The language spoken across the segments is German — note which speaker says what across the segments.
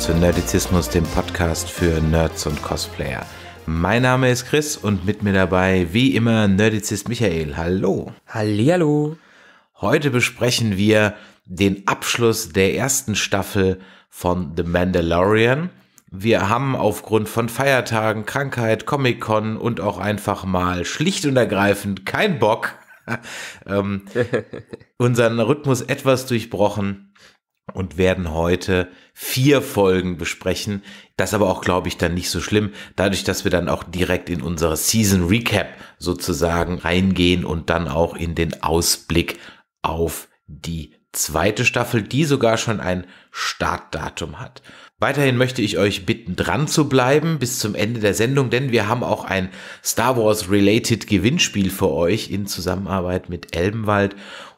Speaker 1: willkommen zu Nerdizismus, dem Podcast für Nerds und Cosplayer. Mein Name ist Chris und mit mir dabei wie immer Nerdizist Michael. Hallo. Hallihallo. Heute besprechen wir den Abschluss der ersten Staffel von The Mandalorian. Wir haben aufgrund von Feiertagen, Krankheit, Comic-Con und auch einfach mal schlicht und ergreifend kein Bock, ähm, unseren Rhythmus etwas durchbrochen und werden heute vier Folgen besprechen. Das aber auch, glaube ich, dann nicht so schlimm, dadurch, dass wir dann auch direkt in unsere Season Recap sozusagen reingehen und dann auch in den Ausblick auf die zweite Staffel, die sogar schon ein Startdatum hat. Weiterhin möchte ich euch bitten, dran zu bleiben bis zum Ende der Sendung, denn wir haben auch ein Star Wars-related Gewinnspiel für euch in Zusammenarbeit mit Elbenwald.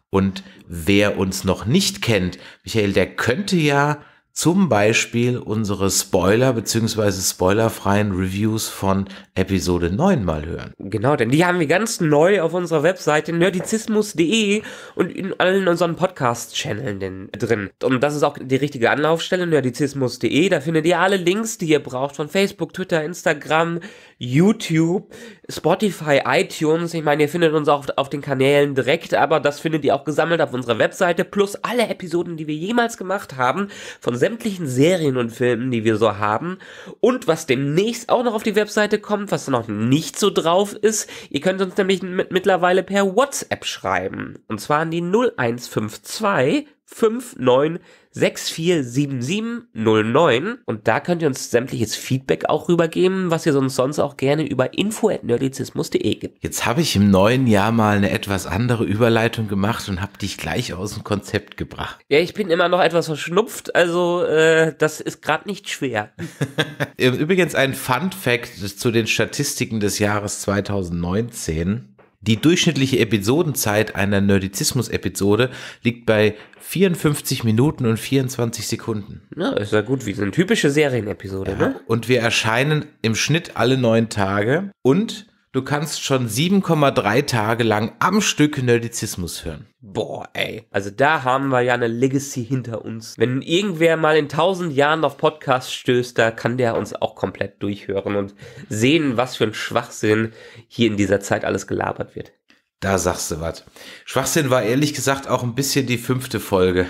Speaker 1: Und wer uns noch nicht kennt, Michael, der könnte ja zum Beispiel unsere Spoiler bzw. spoilerfreien
Speaker 2: Reviews von Episode 9 mal hören. Genau, denn die haben wir ganz neu auf unserer Webseite nerdizismus.de und in allen unseren Podcast-Channeln drin. Und das ist auch die richtige Anlaufstelle, nerdizismus.de. Da findet ihr alle Links, die ihr braucht von Facebook, Twitter, Instagram, YouTube, Spotify, iTunes. Ich meine, ihr findet uns auch auf den Kanälen direkt, aber das findet ihr auch gesammelt auf unserer Webseite plus alle Episoden, die wir jemals gemacht haben von sämtlichen Serien und Filmen, die wir so haben. Und was demnächst auch noch auf die Webseite kommt, was noch nicht so drauf ist, ihr könnt uns nämlich mittlerweile per WhatsApp schreiben. Und zwar an die 0152 59647709 und da könnt ihr uns sämtliches Feedback auch rübergeben, was ihr uns sonst auch gerne über info@nerdizismus.de gibt. Jetzt habe ich im neuen Jahr mal
Speaker 1: eine etwas andere Überleitung gemacht und habe dich gleich aus dem Konzept gebracht.
Speaker 2: Ja, ich bin immer noch etwas verschnupft, also äh, das ist gerade nicht schwer. Übrigens ein
Speaker 1: Fun Fact zu den Statistiken des Jahres 2019. Die durchschnittliche Episodenzeit einer Nerdizismus-Episode liegt bei 54 Minuten und 24 Sekunden. Ja, ist ja gut, wie so eine typische Serienepisode, ja. ne? Und wir erscheinen im Schnitt alle neun Tage und du kannst schon 7,3 Tage lang am Stück Nerdizismus hören.
Speaker 2: Boah, ey. Also da haben wir ja eine Legacy hinter uns. Wenn irgendwer mal in tausend Jahren auf Podcasts stößt, da kann der uns auch komplett durchhören und sehen, was für ein Schwachsinn hier in dieser Zeit alles gelabert wird.
Speaker 1: Da sagst du was. Schwachsinn war ehrlich gesagt auch ein bisschen die fünfte Folge.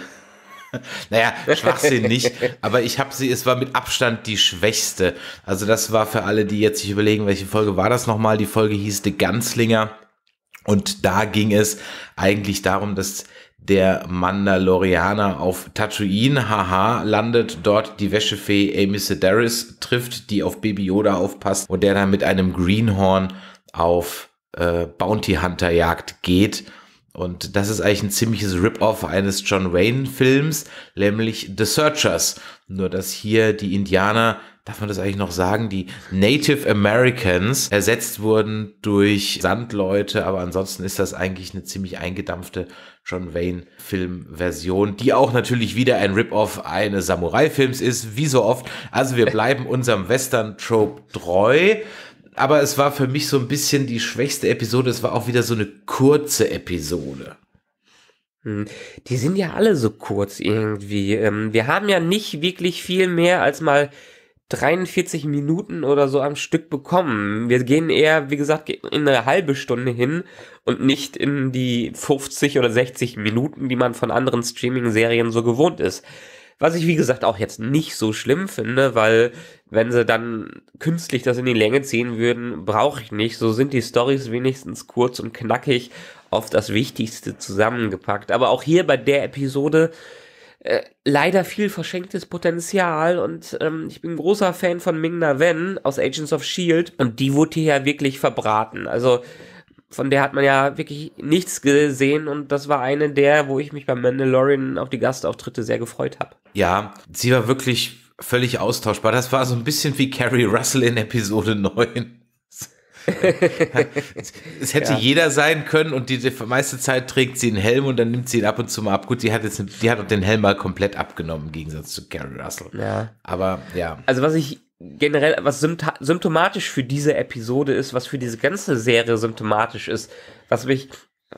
Speaker 1: naja, Schwachsinn nicht, aber ich habe sie, es war mit Abstand die schwächste. Also das war für alle, die jetzt sich überlegen, welche Folge war das nochmal. Die Folge hieß The Ganzlinger und da ging es eigentlich darum, dass der Mandalorianer auf Tatooine, haha, landet, dort die Wäschefee Amy Sedaris trifft, die auf Baby Yoda aufpasst und der dann mit einem Greenhorn auf äh, Bounty Hunter Jagd geht und das ist eigentlich ein ziemliches Rip-Off eines John Wayne-Films, nämlich The Searchers. Nur dass hier die Indianer, darf man das eigentlich noch sagen, die Native Americans ersetzt wurden durch Sandleute, aber ansonsten ist das eigentlich eine ziemlich eingedampfte John Wayne-Filmversion, die auch natürlich wieder ein Rip-Off eines Samurai-Films ist, wie so oft. Also wir bleiben unserem Western-Trope treu aber es war für mich so ein bisschen die schwächste Episode. Es war auch wieder so eine
Speaker 2: kurze Episode. Hm. Die sind ja alle so kurz irgendwie. Ähm, wir haben ja nicht wirklich viel mehr als mal 43 Minuten oder so am Stück bekommen. Wir gehen eher, wie gesagt, in eine halbe Stunde hin und nicht in die 50 oder 60 Minuten, die man von anderen Streaming-Serien so gewohnt ist. Was ich, wie gesagt, auch jetzt nicht so schlimm finde, weil wenn sie dann künstlich das in die Länge ziehen würden, brauche ich nicht. So sind die Stories wenigstens kurz und knackig auf das Wichtigste zusammengepackt. Aber auch hier bei der Episode äh, leider viel verschenktes Potenzial und ähm, ich bin großer Fan von Ming-Na Wen aus Agents of Shield und die wurde hier ja wirklich verbraten. Also von der hat man ja wirklich nichts gesehen und das war eine der, wo ich mich beim Mandalorian auf die Gastauftritte sehr gefreut habe.
Speaker 1: Ja, sie war wirklich völlig austauschbar. Das war so ein bisschen wie Carrie Russell in Episode 9. es hätte ja. jeder sein können und die, die, meiste Zeit trägt sie einen Helm und dann nimmt sie ihn ab und zu mal ab. Gut, die hat jetzt die hat auch den Helm mal komplett abgenommen im Gegensatz zu Carrie Russell. Ja. Aber
Speaker 2: ja. Also was ich generell, was symptomatisch für diese Episode ist, was für diese ganze Serie symptomatisch ist, was mich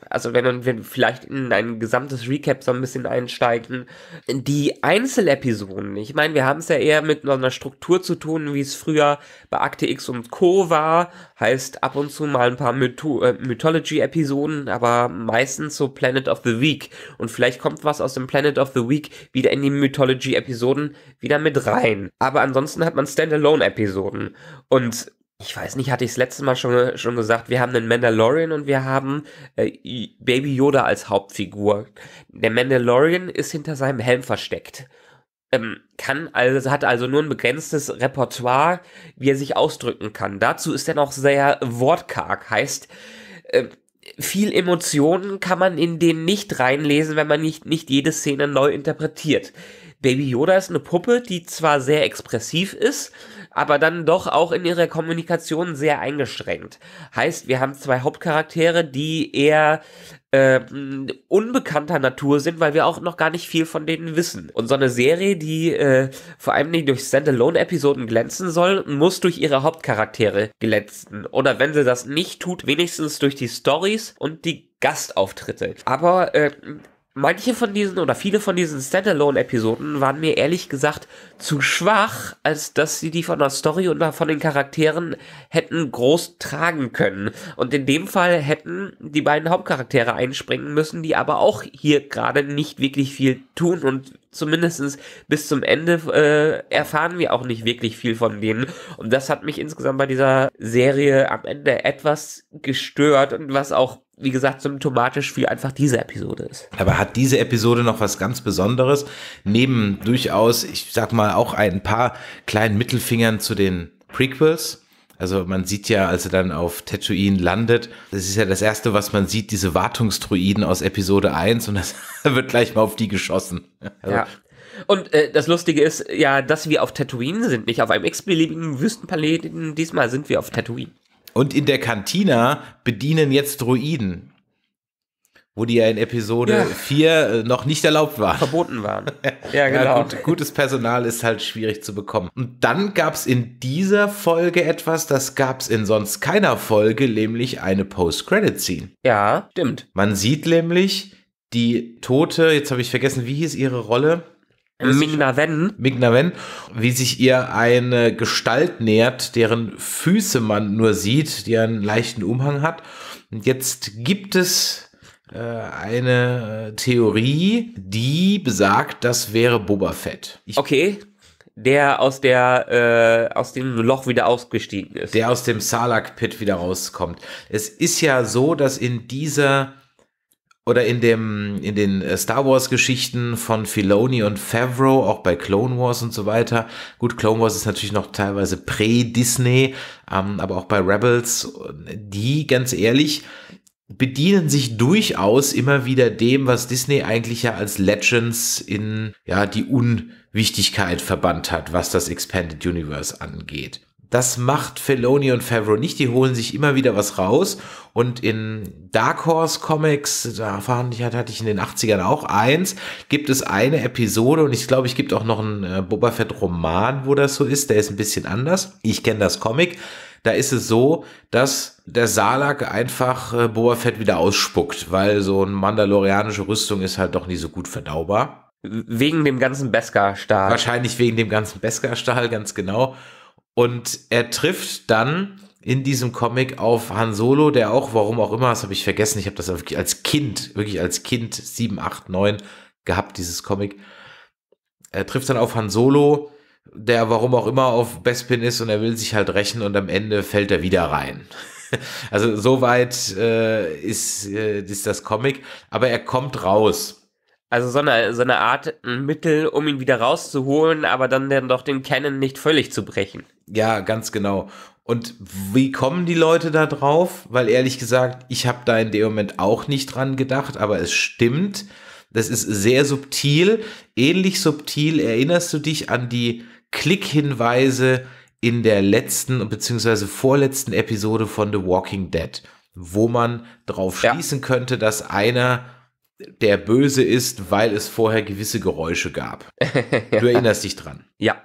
Speaker 2: also wenn wir vielleicht in ein gesamtes Recap so ein bisschen einsteigen, die Einzelepisoden, ich meine, wir haben es ja eher mit so einer Struktur zu tun, wie es früher bei Akte X und Co. war, heißt ab und zu mal ein paar Mytho äh, Mythology-Episoden, aber meistens so Planet of the Week und vielleicht kommt was aus dem Planet of the Week wieder in die Mythology-Episoden wieder mit rein, aber ansonsten hat man Standalone-Episoden und ich weiß nicht, hatte ich das letzte Mal schon, schon gesagt, wir haben den Mandalorian und wir haben äh, Baby Yoda als Hauptfigur. Der Mandalorian ist hinter seinem Helm versteckt. Ähm, kann also, hat also nur ein begrenztes Repertoire, wie er sich ausdrücken kann. Dazu ist er noch sehr wortkarg, heißt, äh, viel Emotionen kann man in den nicht reinlesen, wenn man nicht, nicht jede Szene neu interpretiert. Baby Yoda ist eine Puppe, die zwar sehr expressiv ist, aber dann doch auch in ihrer Kommunikation sehr eingeschränkt. Heißt, wir haben zwei Hauptcharaktere, die eher äh, unbekannter Natur sind, weil wir auch noch gar nicht viel von denen wissen. Und so eine Serie, die äh, vor allem nicht durch Standalone-Episoden glänzen soll, muss durch ihre Hauptcharaktere glänzen. Oder wenn sie das nicht tut, wenigstens durch die Stories und die Gastauftritte. Aber äh, manche von diesen oder viele von diesen Standalone-Episoden waren mir ehrlich gesagt zu schwach, als dass sie die von der Story oder von den Charakteren hätten groß tragen können. Und in dem Fall hätten die beiden Hauptcharaktere einspringen müssen, die aber auch hier gerade nicht wirklich viel tun und zumindest bis zum Ende äh, erfahren wir auch nicht wirklich viel von denen. Und das hat mich insgesamt bei dieser Serie am Ende etwas gestört und was auch wie gesagt, symptomatisch für einfach diese Episode ist. Aber hat diese Episode noch was ganz Besonderes?
Speaker 1: Neben durchaus, ich sag mal, auch ein paar kleinen Mittelfingern zu den Prequels. Also man sieht ja, als er dann auf Tatooine landet, das ist ja das Erste, was man sieht, diese Wartungstruiden aus Episode 1 und das wird gleich mal auf die geschossen. Also ja.
Speaker 2: Und äh, das Lustige ist ja, dass wir auf Tatooine sind, nicht auf einem x-beliebigen Wüstenplaneten. Diesmal sind wir auf Tatooine und in der Kantina bedienen jetzt Druiden.
Speaker 1: Wo die ja in Episode 4 ja. Äh, noch nicht erlaubt waren. Verboten waren. Ja, genau. Ja, gut, gutes Personal ist halt schwierig zu bekommen. Und dann gab es in dieser Folge etwas, das gab es in sonst keiner Folge, nämlich eine Post-Credit-Scene. Ja, stimmt. Man sieht nämlich die Tote, jetzt habe ich vergessen, wie hieß ihre Rolle? Mignaven. Mignaven, wie sich ihr eine Gestalt nähert, deren Füße man nur sieht, die einen leichten Umhang hat. Und jetzt gibt es äh, eine äh, Theorie, die besagt, das wäre Boba Fett. Ich okay
Speaker 2: der aus der äh, aus dem Loch wieder
Speaker 1: ausgestiegen ist. Der aus dem Salak Pit wieder rauskommt. Es ist ja so, dass in dieser oder in, dem, in den äh, Star Wars-Geschichten von Filoni und Favreau, auch bei Clone Wars und so weiter. Gut, Clone Wars ist natürlich noch teilweise pre-Disney, ähm, aber auch bei Rebels, die, ganz ehrlich, bedienen sich durchaus immer wieder dem, was Disney eigentlich ja als Legends in ja, die Unwichtigkeit verbannt hat, was das Expanded Universe angeht das macht Feloni und Favreau nicht. Die holen sich immer wieder was raus. Und in Dark Horse Comics, da fand ich, hatte ich in den 80ern auch eins, gibt es eine Episode und ich glaube, ich gibt auch noch einen äh, Boba Fett Roman, wo das so ist. Der ist ein bisschen anders. Ich kenne das Comic. Da ist es so, dass der Salak einfach äh, Boba Fett wieder ausspuckt, weil so eine mandalorianische Rüstung ist halt doch nie so gut verdaubar. Wegen dem ganzen Beskar-Stahl. Wahrscheinlich wegen dem ganzen Beskar-Stahl, ganz genau. Und er trifft dann in diesem Comic auf Han Solo, der auch, warum auch immer, das habe ich vergessen, ich habe das als Kind, wirklich als Kind 7, 8, 9 gehabt, dieses Comic. Er trifft dann auf Han Solo, der warum auch immer auf Bespin ist und er will sich halt rächen und am Ende fällt er wieder rein. Also soweit äh, ist, äh,
Speaker 2: ist das Comic, aber er kommt raus. Also so eine, so eine Art Mittel, um ihn wieder rauszuholen, aber dann, dann doch den Canon nicht völlig zu brechen.
Speaker 1: Ja, ganz genau. Und wie kommen die Leute da drauf? Weil ehrlich gesagt, ich habe da in dem Moment auch nicht dran gedacht, aber es stimmt. Das ist sehr subtil. Ähnlich subtil erinnerst du dich an die Klickhinweise in der letzten bzw. vorletzten Episode von The Walking Dead, wo man drauf ja. schließen könnte, dass einer der böse ist, weil es vorher gewisse Geräusche gab. ja.
Speaker 2: Du erinnerst dich
Speaker 1: dran. Ja,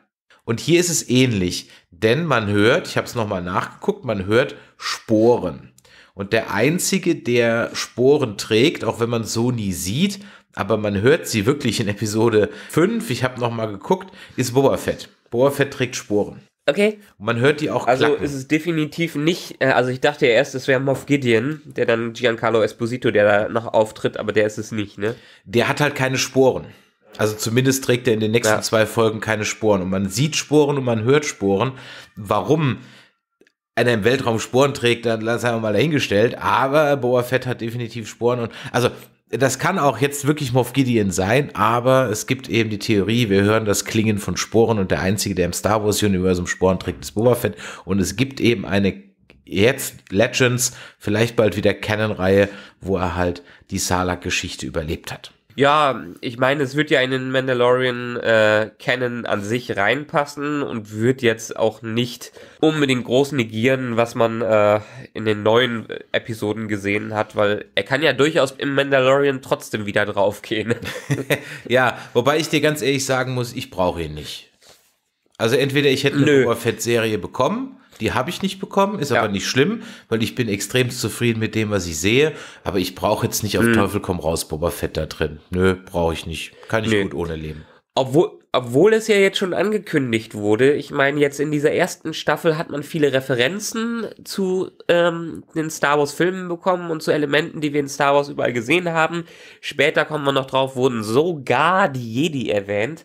Speaker 1: und hier ist es ähnlich, denn man hört, ich habe es nochmal nachgeguckt, man hört Sporen. Und der einzige, der Sporen trägt, auch wenn man so nie sieht, aber man hört sie wirklich in Episode 5, ich
Speaker 2: habe nochmal geguckt, ist Boba Fett. Boba Fett trägt Sporen. Okay. Und man hört die auch Also klacken. ist es definitiv nicht, äh, also ich dachte ja erst, es wäre Moff Gideon, der dann Giancarlo Esposito, der da noch auftritt, aber der ist es nicht, ne? Der hat halt keine Sporen. Also zumindest trägt er
Speaker 1: in den nächsten ja. zwei Folgen keine Sporen. Und man sieht Sporen und man hört Sporen. Warum einer im Weltraum Sporen trägt, dann lassen wir mal dahingestellt. Aber Boa Fett hat definitiv Sporen. Und also das kann auch jetzt wirklich Moff Gideon sein, aber es gibt eben die Theorie, wir hören das Klingen von Sporen und der Einzige, der im Star Wars-Universum Sporen trägt, ist Boba Fett. Und es gibt eben eine jetzt Legends, vielleicht bald wieder Canon-Reihe, wo er halt die Salak-Geschichte überlebt hat.
Speaker 2: Ja, ich meine, es wird ja in den Mandalorian äh, Canon an sich reinpassen und wird jetzt auch nicht unbedingt groß negieren, was man äh, in den neuen Episoden gesehen hat, weil er kann ja durchaus im Mandalorian trotzdem wieder draufgehen. ja, wobei ich dir ganz ehrlich
Speaker 1: sagen muss, ich brauche ihn nicht. Also entweder ich hätte eine oberfett Serie bekommen die habe ich nicht bekommen, ist ja. aber nicht schlimm, weil ich bin extrem zufrieden mit dem, was ich sehe. Aber ich brauche jetzt nicht auf hm. Teufel komm raus Boba Fett da drin. Nö, brauche ich nicht. Kann ich nee. gut ohne leben.
Speaker 2: Obwohl, obwohl es ja jetzt schon angekündigt wurde, ich meine, jetzt in dieser ersten Staffel hat man viele Referenzen zu ähm, den Star Wars-Filmen bekommen und zu Elementen, die wir in Star Wars überall gesehen haben. Später kommen wir noch drauf, wurden sogar die Jedi erwähnt.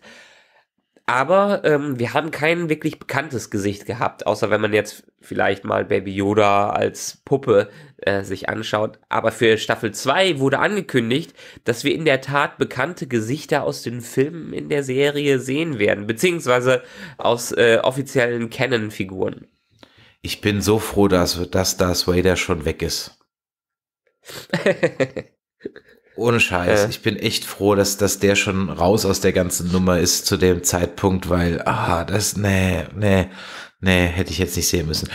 Speaker 2: Aber ähm, wir haben kein wirklich bekanntes Gesicht gehabt, außer wenn man jetzt vielleicht mal Baby Yoda als Puppe äh, sich anschaut. Aber für Staffel 2 wurde angekündigt, dass wir in der Tat bekannte Gesichter aus den Filmen in der Serie sehen werden, beziehungsweise aus äh, offiziellen Canon-Figuren.
Speaker 1: Ich bin so froh, dass, dass Darth Vader schon weg ist. Ohne Scheiß. Äh. Ich bin echt froh, dass, dass der schon raus aus der ganzen Nummer ist zu dem Zeitpunkt, weil, ah, das, nee, nee, nee, hätte ich jetzt nicht sehen müssen.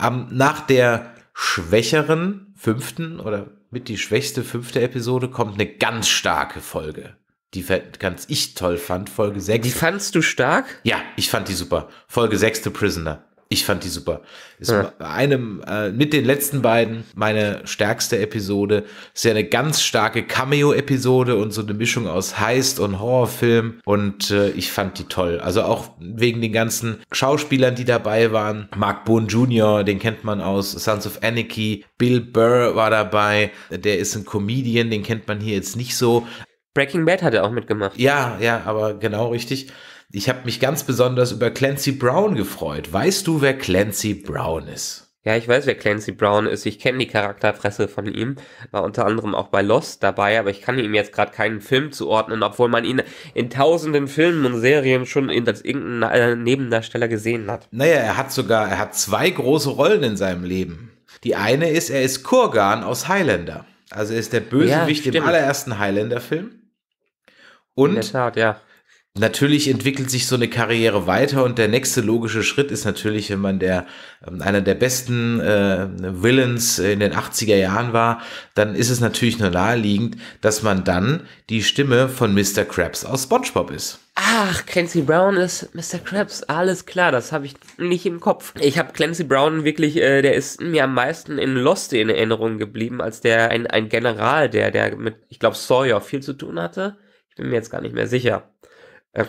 Speaker 1: Um, nach der schwächeren fünften oder mit die schwächste fünfte Episode kommt eine ganz starke Folge. Die ganz ich toll fand, Folge 6. Die fandst du stark? Ja, ich fand die super. Folge 6, The Prisoner. Ich fand die super. Ist ja. einem, äh, mit den letzten beiden meine stärkste Episode. Ist ja eine ganz starke Cameo-Episode und so eine Mischung aus Heist und Horrorfilm. Und äh, ich fand die toll. Also auch wegen den ganzen Schauspielern, die dabei waren. Mark Boone Jr., den kennt man aus Sons of Anarchy. Bill Burr war dabei. Der ist ein Comedian, den kennt man hier jetzt nicht so. Breaking Bad hat er auch mitgemacht. Ja, ja, aber genau richtig.
Speaker 2: Ich habe mich ganz besonders über Clancy Brown gefreut. Weißt du, wer Clancy Brown ist? Ja, ich weiß, wer Clancy Brown ist. Ich kenne die Charakterpresse von ihm. War unter anderem auch bei Lost dabei, aber ich kann ihm jetzt gerade keinen Film zuordnen, obwohl man ihn in tausenden Filmen und Serien schon als irgendein äh, Nebendarsteller gesehen hat. Naja, er hat sogar, er hat zwei
Speaker 1: große Rollen in seinem Leben. Die eine ist, er ist Kurgan aus Highlander. Also er ist der Bösewicht ja, im allerersten Highlander-Film. Und in der Tat, ja. Natürlich entwickelt sich so eine Karriere weiter und der nächste logische Schritt ist natürlich, wenn man der ähm, einer der besten äh, Villains in den 80er Jahren war, dann ist es natürlich nur naheliegend, dass man dann die Stimme von Mr. Krabs aus SpongeBob ist.
Speaker 2: Ach, Clancy Brown ist Mr. Krabs, alles klar, das habe ich nicht im Kopf. Ich habe Clancy Brown wirklich, äh, der ist mir am meisten in Lost in Erinnerung geblieben, als der ein, ein General, der, der mit, ich glaube, Sawyer viel zu tun hatte. Ich bin mir jetzt gar nicht mehr sicher. Ja.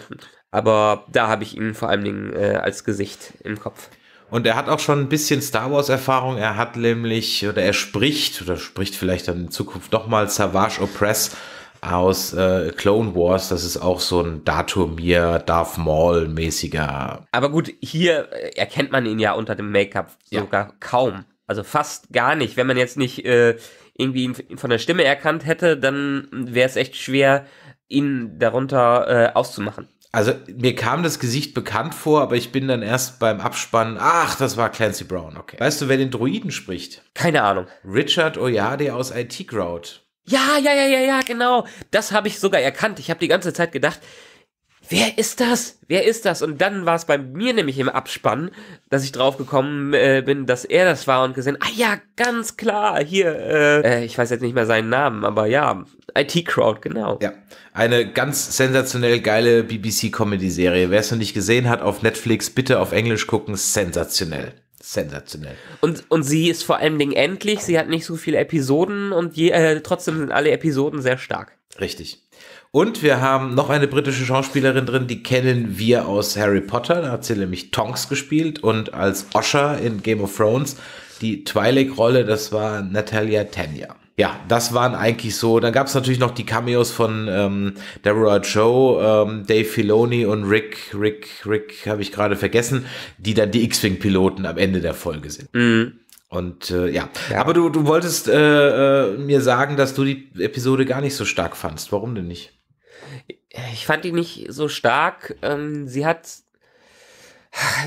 Speaker 2: Aber da habe ich ihn vor allen Dingen äh, als Gesicht im Kopf. Und er hat auch schon ein
Speaker 1: bisschen Star Wars-Erfahrung. Er hat nämlich, oder er spricht, oder spricht vielleicht dann in Zukunft nochmal Savage Opress aus äh, Clone Wars. Das ist auch so ein Datumir, Darth Maul-mäßiger.
Speaker 2: Aber gut, hier äh, erkennt man ihn ja unter dem Make-up sogar ja. kaum. Also fast gar nicht. Wenn man jetzt nicht äh, irgendwie von der Stimme erkannt hätte, dann wäre es echt schwer, ihn darunter äh, auszumachen.
Speaker 1: Also mir kam das Gesicht bekannt vor, aber ich bin dann erst beim Abspannen, ach, das war Clancy Brown, okay. Weißt du, wer den Droiden spricht? Keine Ahnung. Richard Oyade aus IT Crowd.
Speaker 2: Ja, ja, ja, ja, ja, genau. Das habe ich sogar erkannt. Ich habe die ganze Zeit gedacht, wer ist das? Wer ist das? Und dann war es bei mir nämlich im Abspann, dass ich draufgekommen äh, bin, dass er das war und gesehen, ah ja, ganz klar, hier, äh, äh ich weiß jetzt nicht mehr seinen Namen, aber ja, IT-Crowd, genau. Ja, eine ganz sensationell geile
Speaker 1: BBC-Comedy-Serie. Wer es noch nicht gesehen hat, auf Netflix, bitte auf Englisch gucken, sensationell. Sensationell.
Speaker 2: Und, und sie ist vor allen Dingen endlich, sie hat nicht so viele Episoden und je, äh, trotzdem sind alle Episoden sehr stark. Richtig. Und wir haben noch eine britische Schauspielerin drin, die
Speaker 1: kennen wir aus Harry Potter. Da hat sie nämlich Tonks gespielt und als Osher in Game of Thrones die twilight rolle das war Natalia Tanya. Ja, das waren eigentlich so. Dann gab es natürlich noch die Cameos von ähm, Deborah Joe, ähm, Dave Filoni und Rick, Rick, Rick habe ich gerade vergessen, die dann die X-Wing-Piloten am Ende der Folge sind. Mhm. Und äh, ja. ja. aber du, du wolltest äh, äh, mir sagen, dass du die
Speaker 2: Episode gar nicht so stark fandst. Warum denn nicht? ich fand die nicht so stark. Ähm, sie hat.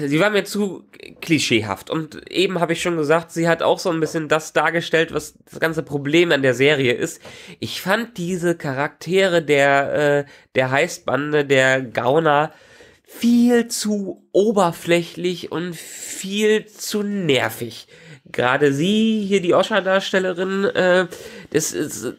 Speaker 2: Sie war mir zu klischeehaft. Und eben habe ich schon gesagt, sie hat auch so ein bisschen das dargestellt, was das ganze Problem an der Serie ist. Ich fand diese Charaktere der, äh, der Heißbande, der Gauner, viel zu oberflächlich und viel zu nervig. Gerade sie, hier die Osha-Darstellerin, äh, das ist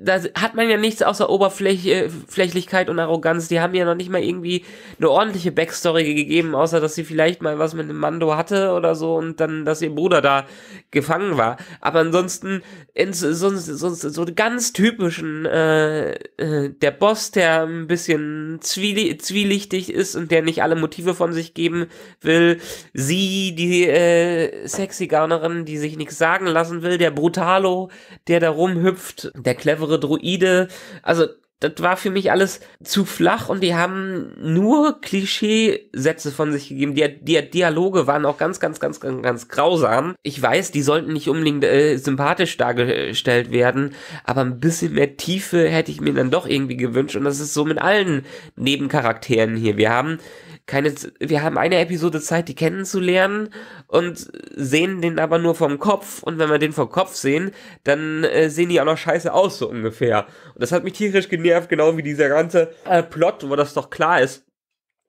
Speaker 2: da hat man ja nichts außer Oberflächlichkeit äh, und Arroganz. Die haben ja noch nicht mal irgendwie eine ordentliche Backstory gegeben, außer dass sie vielleicht mal was mit dem Mando hatte oder so und dann, dass ihr Bruder da gefangen war. Aber ansonsten, sonst, sonst so ganz typischen, äh, äh, der Boss, der ein bisschen zwielichtig ist und der nicht alle Motive von sich geben will. Sie, die äh, sexy Garnerin, die sich nichts sagen lassen will. Der Brutalo, der da rumhüpft. Der clever clevere Druide. Also das war für mich alles zu flach und die haben nur Klischeesätze von sich gegeben. Die, die Dialoge waren auch ganz, ganz, ganz, ganz, ganz grausam. Ich weiß, die sollten nicht unbedingt äh, sympathisch dargestellt werden, aber ein bisschen mehr Tiefe hätte ich mir dann doch irgendwie gewünscht und das ist so mit allen Nebencharakteren hier. Wir haben keine, wir haben eine Episode Zeit, die kennenzulernen und sehen den aber nur vom Kopf und wenn wir den vom Kopf sehen, dann äh, sehen die auch noch scheiße aus, so ungefähr. Und das hat mich tierisch genervt, genau wie dieser ganze äh, Plot, wo das doch klar ist,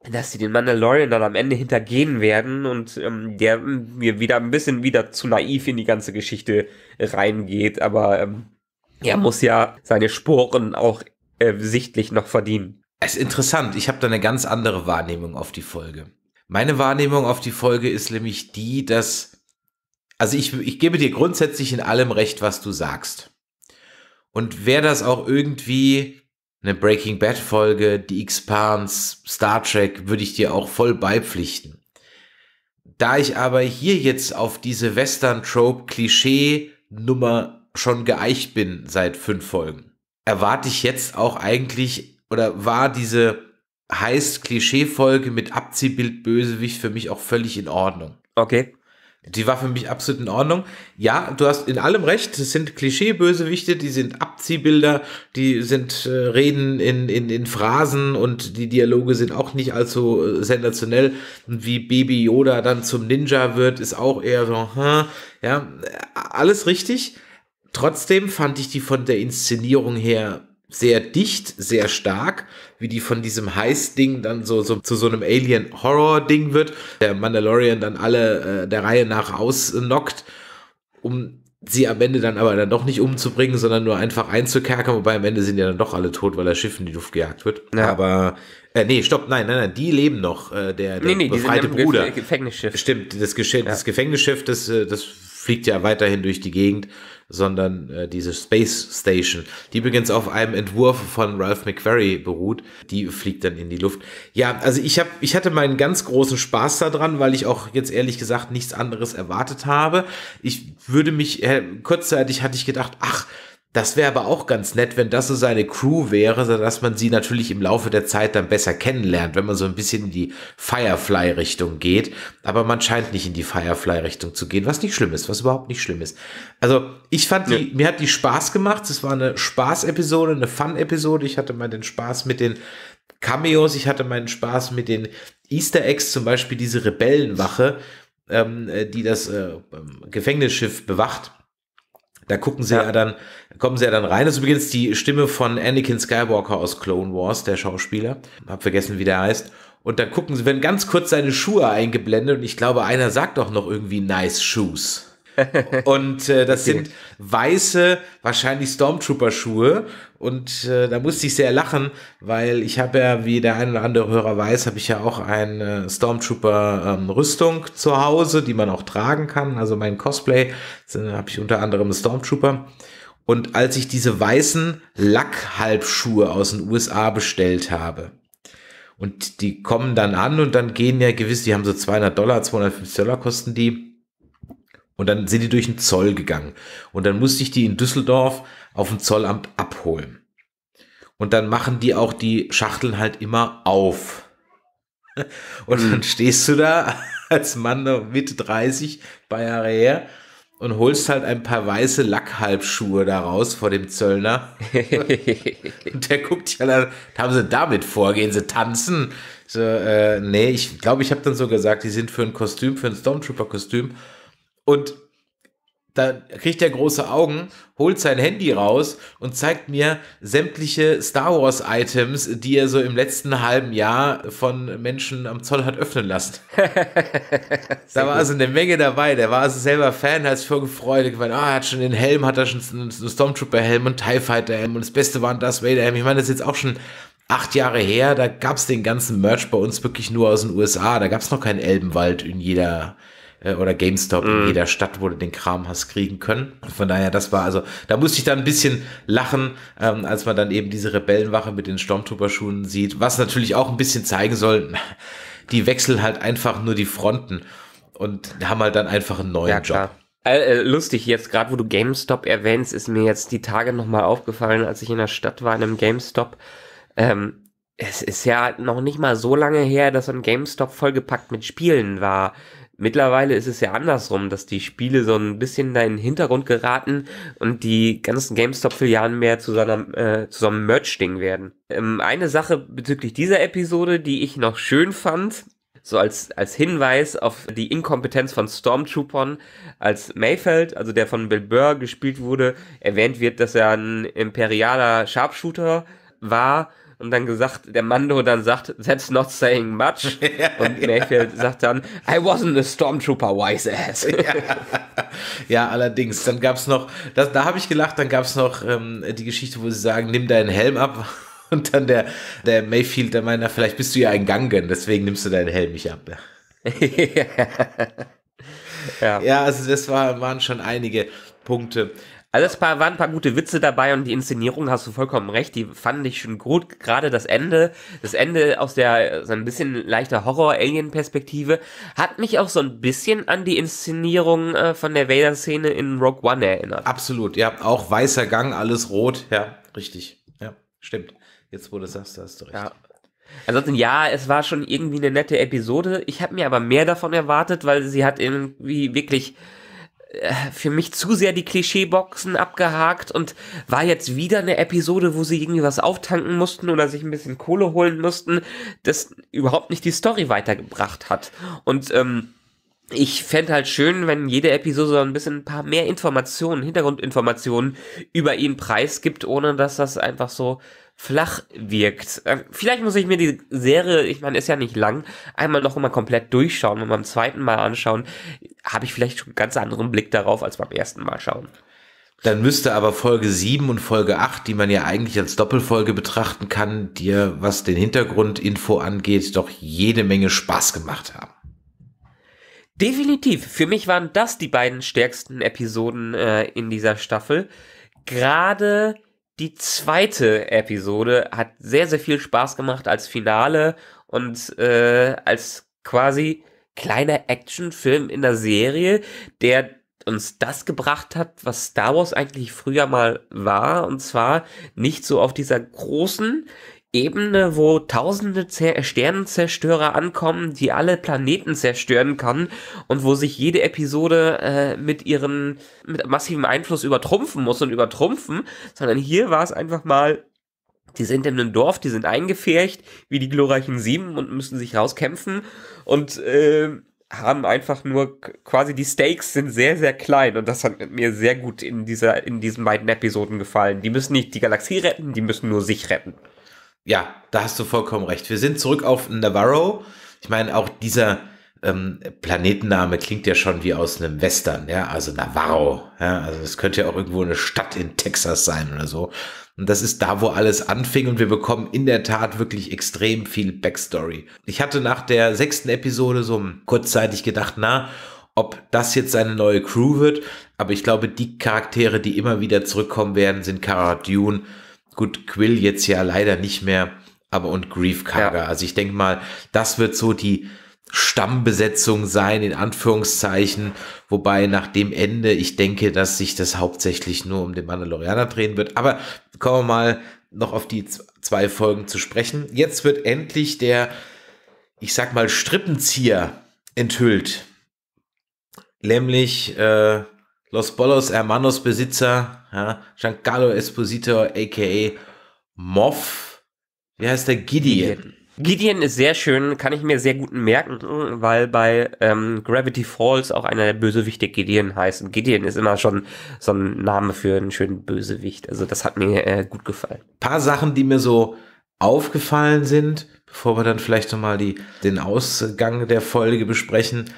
Speaker 2: dass sie den Mandalorian dann am Ende hintergehen werden und ähm, der mir wieder ein bisschen wieder zu naiv in die ganze Geschichte reingeht, aber ähm, er muss ja seine Sporen auch äh, sichtlich noch verdienen. Es ist interessant, ich habe da eine ganz
Speaker 1: andere Wahrnehmung auf die Folge. Meine Wahrnehmung auf die Folge ist nämlich die, dass, also ich, ich gebe dir grundsätzlich in allem recht, was du sagst. Und wäre das auch irgendwie eine Breaking Bad Folge, die Expans, Star Trek, würde ich dir auch voll beipflichten. Da ich aber hier jetzt auf diese Western-Trope-Klischee-Nummer schon geeicht bin seit fünf Folgen, erwarte ich jetzt auch eigentlich oder war diese heißt Klischeefolge mit Abziehbild Bösewicht für mich auch völlig in Ordnung. Okay. Die war für mich absolut in Ordnung. Ja, du hast in allem recht. Es sind Klischee-Bösewichte, die sind Abziehbilder, die sind äh, Reden in, in, in Phrasen und die Dialoge sind auch nicht allzu äh, sensationell. Und wie Baby Yoda dann zum Ninja wird, ist auch eher so, hm, ja, alles richtig. Trotzdem fand ich die von der Inszenierung her sehr dicht, sehr stark, wie die von diesem Heiß-Ding dann so, so zu so einem Alien-Horror-Ding wird, der Mandalorian dann alle äh, der Reihe nach ausnockt, um sie am Ende dann aber dann doch nicht umzubringen, sondern nur einfach einzukerkern, wobei am Ende sind ja dann doch alle tot, weil das Schiff in die Luft gejagt wird. Ja. Aber äh, nee, stopp, nein, nein, nein, die leben noch. Äh, der der nee, nee, befreite Bruder.
Speaker 2: Gefängnisschiff. Stimmt, das,
Speaker 1: Gesch ja. das Gefängnisschiff, das, äh, das fliegt ja weiterhin durch die Gegend sondern äh, diese Space Station, die übrigens auf einem Entwurf von Ralph McQuarrie beruht, die fliegt dann in die Luft. Ja, also ich habe, ich hatte meinen ganz großen Spaß daran, weil ich auch jetzt ehrlich gesagt nichts anderes erwartet habe. Ich würde mich äh, kurzzeitig hatte ich gedacht, ach das wäre aber auch ganz nett, wenn das so seine Crew wäre, sodass man sie natürlich im Laufe der Zeit dann besser kennenlernt, wenn man so ein bisschen in die Firefly-Richtung geht. Aber man scheint nicht in die Firefly-Richtung zu gehen, was nicht schlimm ist, was überhaupt nicht schlimm ist. Also ich fand, ja. die, mir hat die Spaß gemacht. Es war eine Spaß-Episode, eine Fun-Episode. Ich hatte mal den Spaß mit den Cameos, ich hatte meinen Spaß mit den Easter Eggs, zum Beispiel diese Rebellenwache, ähm, äh, die das äh, ähm, Gefängnisschiff bewacht da gucken sie ja. ja, dann, kommen sie ja dann rein. Das ist übrigens die Stimme von Anakin Skywalker aus Clone Wars, der Schauspieler. Hab vergessen, wie der heißt. Und dann gucken sie, werden ganz kurz seine Schuhe eingeblendet und ich glaube, einer sagt doch noch irgendwie nice shoes. und äh, das okay. sind weiße, wahrscheinlich Stormtrooper-Schuhe und äh, da musste ich sehr lachen, weil ich habe ja, wie der ein oder andere Hörer weiß, habe ich ja auch eine Stormtrooper-Rüstung ähm, zu Hause, die man auch tragen kann. Also mein Cosplay äh, habe ich unter anderem Stormtrooper. Und als ich diese weißen Lackhalbschuhe aus den USA bestellt habe, und die kommen dann an und dann gehen ja gewiss, die haben so 200 Dollar, 250 Dollar kosten die. Und dann sind die durch den Zoll gegangen. Und dann musste ich die in Düsseldorf auf dem Zollamt abholen. Und dann machen die auch die Schachteln halt immer auf. Und dann mhm. stehst du da als Mann Mitte 30 bei Arrière und holst halt ein paar weiße Lackhalbschuhe daraus vor dem Zöllner. und der guckt ja dann, haben sie damit vorgehen, sie tanzen. So, äh, nee, ich glaube, ich habe dann so gesagt, die sind für ein Kostüm, für ein Stormtrooper-Kostüm. Und da kriegt er große Augen, holt sein Handy raus und zeigt mir sämtliche Star Wars Items, die er so im letzten halben Jahr von Menschen am Zoll hat öffnen lassen. da war also eine Menge dabei. Der war also selber Fan, hat sich vorgefreut. Gemeint, ah, er hat schon den Helm, hat er schon einen Stormtrooper Helm und TIE Fighter Helm und das Beste waren das Vader Helm. Ich meine, das ist jetzt auch schon acht Jahre her. Da gab es den ganzen Merch bei uns wirklich nur aus den USA. Da gab es noch keinen Elbenwald in jeder äh, oder GameStop mhm. in jeder Stadt, wo du den Kram hast kriegen können. Von daher, das war also, da musste ich dann ein bisschen lachen, ähm, als man dann eben diese Rebellenwache mit den Stormtrooper-Schuhen sieht, was natürlich auch ein bisschen zeigen soll, die wechseln halt einfach nur die Fronten und haben halt dann einfach einen neuen ja, Job.
Speaker 2: Äh, äh, lustig, jetzt gerade wo du GameStop erwähnst, ist mir jetzt die Tage nochmal aufgefallen, als ich in der Stadt war, in einem GameStop. Ähm, es ist ja noch nicht mal so lange her, dass ein GameStop vollgepackt mit Spielen war. Mittlerweile ist es ja andersrum, dass die Spiele so ein bisschen da in den Hintergrund geraten und die ganzen GameStop-Filialen mehr zu so, einem, äh, zu so einem Merch-Ding werden. Ähm, eine Sache bezüglich dieser Episode, die ich noch schön fand, so als, als Hinweis auf die Inkompetenz von Stormtroopern, als Mayfeld, also der von Bill Burr gespielt wurde, erwähnt wird, dass er ein imperialer Sharpshooter war und dann gesagt, der Mando dann sagt, that's not saying much. und Mayfield sagt dann, I wasn't a Stormtrooper, wise ass.
Speaker 1: ja. allerdings. Dann gab es noch, das, da habe ich gelacht, dann gab es noch ähm, die Geschichte, wo sie sagen, nimm deinen Helm ab. Und dann der, der Mayfield, der meint, vielleicht bist du ja ein Gangen, deswegen nimmst du deinen Helm nicht ab. Ne?
Speaker 2: ja. ja, also das war, waren schon einige Punkte. Also es waren ein paar gute Witze dabei und die Inszenierung hast du vollkommen recht, die fand ich schon gut. Gerade das Ende, das Ende aus der so ein bisschen leichter Horror-Alien-Perspektive, hat mich auch so ein bisschen an die Inszenierung äh, von der Vader-Szene in Rogue One erinnert. Absolut, ja, auch weißer Gang, alles rot, ja, richtig, ja, stimmt. Jetzt wo du sagst, da hast du recht. Ja. Ansonsten ja, es war schon irgendwie eine nette Episode. Ich habe mir aber mehr davon erwartet, weil sie hat irgendwie wirklich äh, für mich zu sehr die Klischeeboxen abgehakt und war jetzt wieder eine Episode, wo sie irgendwie was auftanken mussten oder sich ein bisschen Kohle holen mussten, das überhaupt nicht die Story weitergebracht hat. Und ähm, ich fände halt schön, wenn jede Episode so ein bisschen ein paar mehr Informationen, Hintergrundinformationen über ihn preisgibt, ohne dass das einfach so flach wirkt. Äh, vielleicht muss ich mir die Serie, ich meine, ist ja nicht lang, einmal noch mal komplett durchschauen und beim zweiten Mal anschauen, habe ich vielleicht schon einen ganz anderen Blick darauf als beim ersten Mal schauen.
Speaker 1: Dann müsste aber Folge 7 und Folge 8, die man ja eigentlich als Doppelfolge betrachten kann, dir, was den Hintergrundinfo angeht, doch jede Menge Spaß gemacht haben.
Speaker 2: Definitiv. Für mich waren das die beiden stärksten Episoden äh, in dieser Staffel. Gerade die zweite Episode hat sehr, sehr viel Spaß gemacht als Finale und äh, als quasi kleiner Actionfilm in der Serie, der uns das gebracht hat, was Star Wars eigentlich früher mal war, und zwar nicht so auf dieser großen Ebene, wo tausende Zer äh, Sternenzerstörer ankommen, die alle Planeten zerstören kann und wo sich jede Episode äh, mit ihren mit massivem Einfluss übertrumpfen muss und übertrumpfen, sondern hier war es einfach mal die sind in einem Dorf, die sind eingefärcht, wie die glorreichen Sieben und müssen sich rauskämpfen und äh, haben einfach nur quasi die Stakes sind sehr, sehr klein und das hat mir sehr gut in dieser, in diesen beiden Episoden gefallen. Die müssen nicht die Galaxie retten, die müssen nur sich retten ja, da hast du vollkommen recht. Wir sind zurück auf
Speaker 1: Navarro. Ich meine, auch dieser ähm, Planetenname klingt ja schon wie aus einem Western, ja, also Navarro. Ja, also es könnte ja auch irgendwo eine Stadt in Texas sein oder so. Und das ist da, wo alles anfing und wir bekommen in der Tat wirklich extrem viel Backstory. Ich hatte nach der sechsten Episode so kurzzeitig gedacht, na, ob das jetzt seine neue Crew wird, aber ich glaube, die Charaktere, die immer wieder zurückkommen werden, sind Cara Dune, Gut, Quill jetzt ja leider nicht mehr, aber und Grief Karga. Ja. Also ich denke mal, das wird so die Stammbesetzung sein, in Anführungszeichen. Wobei nach dem Ende, ich denke, dass sich das hauptsächlich nur um den Mandalorianer drehen wird. Aber kommen wir mal noch auf die zwei Folgen zu sprechen. Jetzt wird endlich der, ich sag mal, Strippenzieher enthüllt. Nämlich äh, Los Bolos Hermanos Besitzer, ja, Giancarlo Esposito,
Speaker 2: aka Moff. Wie heißt der? Gideon. Gideon ist sehr schön, kann ich mir sehr gut merken, weil bei ähm, Gravity Falls auch einer der Bösewichte Gideon heißt. Und Gideon ist immer schon so ein Name für einen schönen Bösewicht. Also das hat mir äh, gut gefallen.
Speaker 1: Paar Sachen, die mir so aufgefallen sind, bevor wir dann vielleicht nochmal den Ausgang der Folge besprechen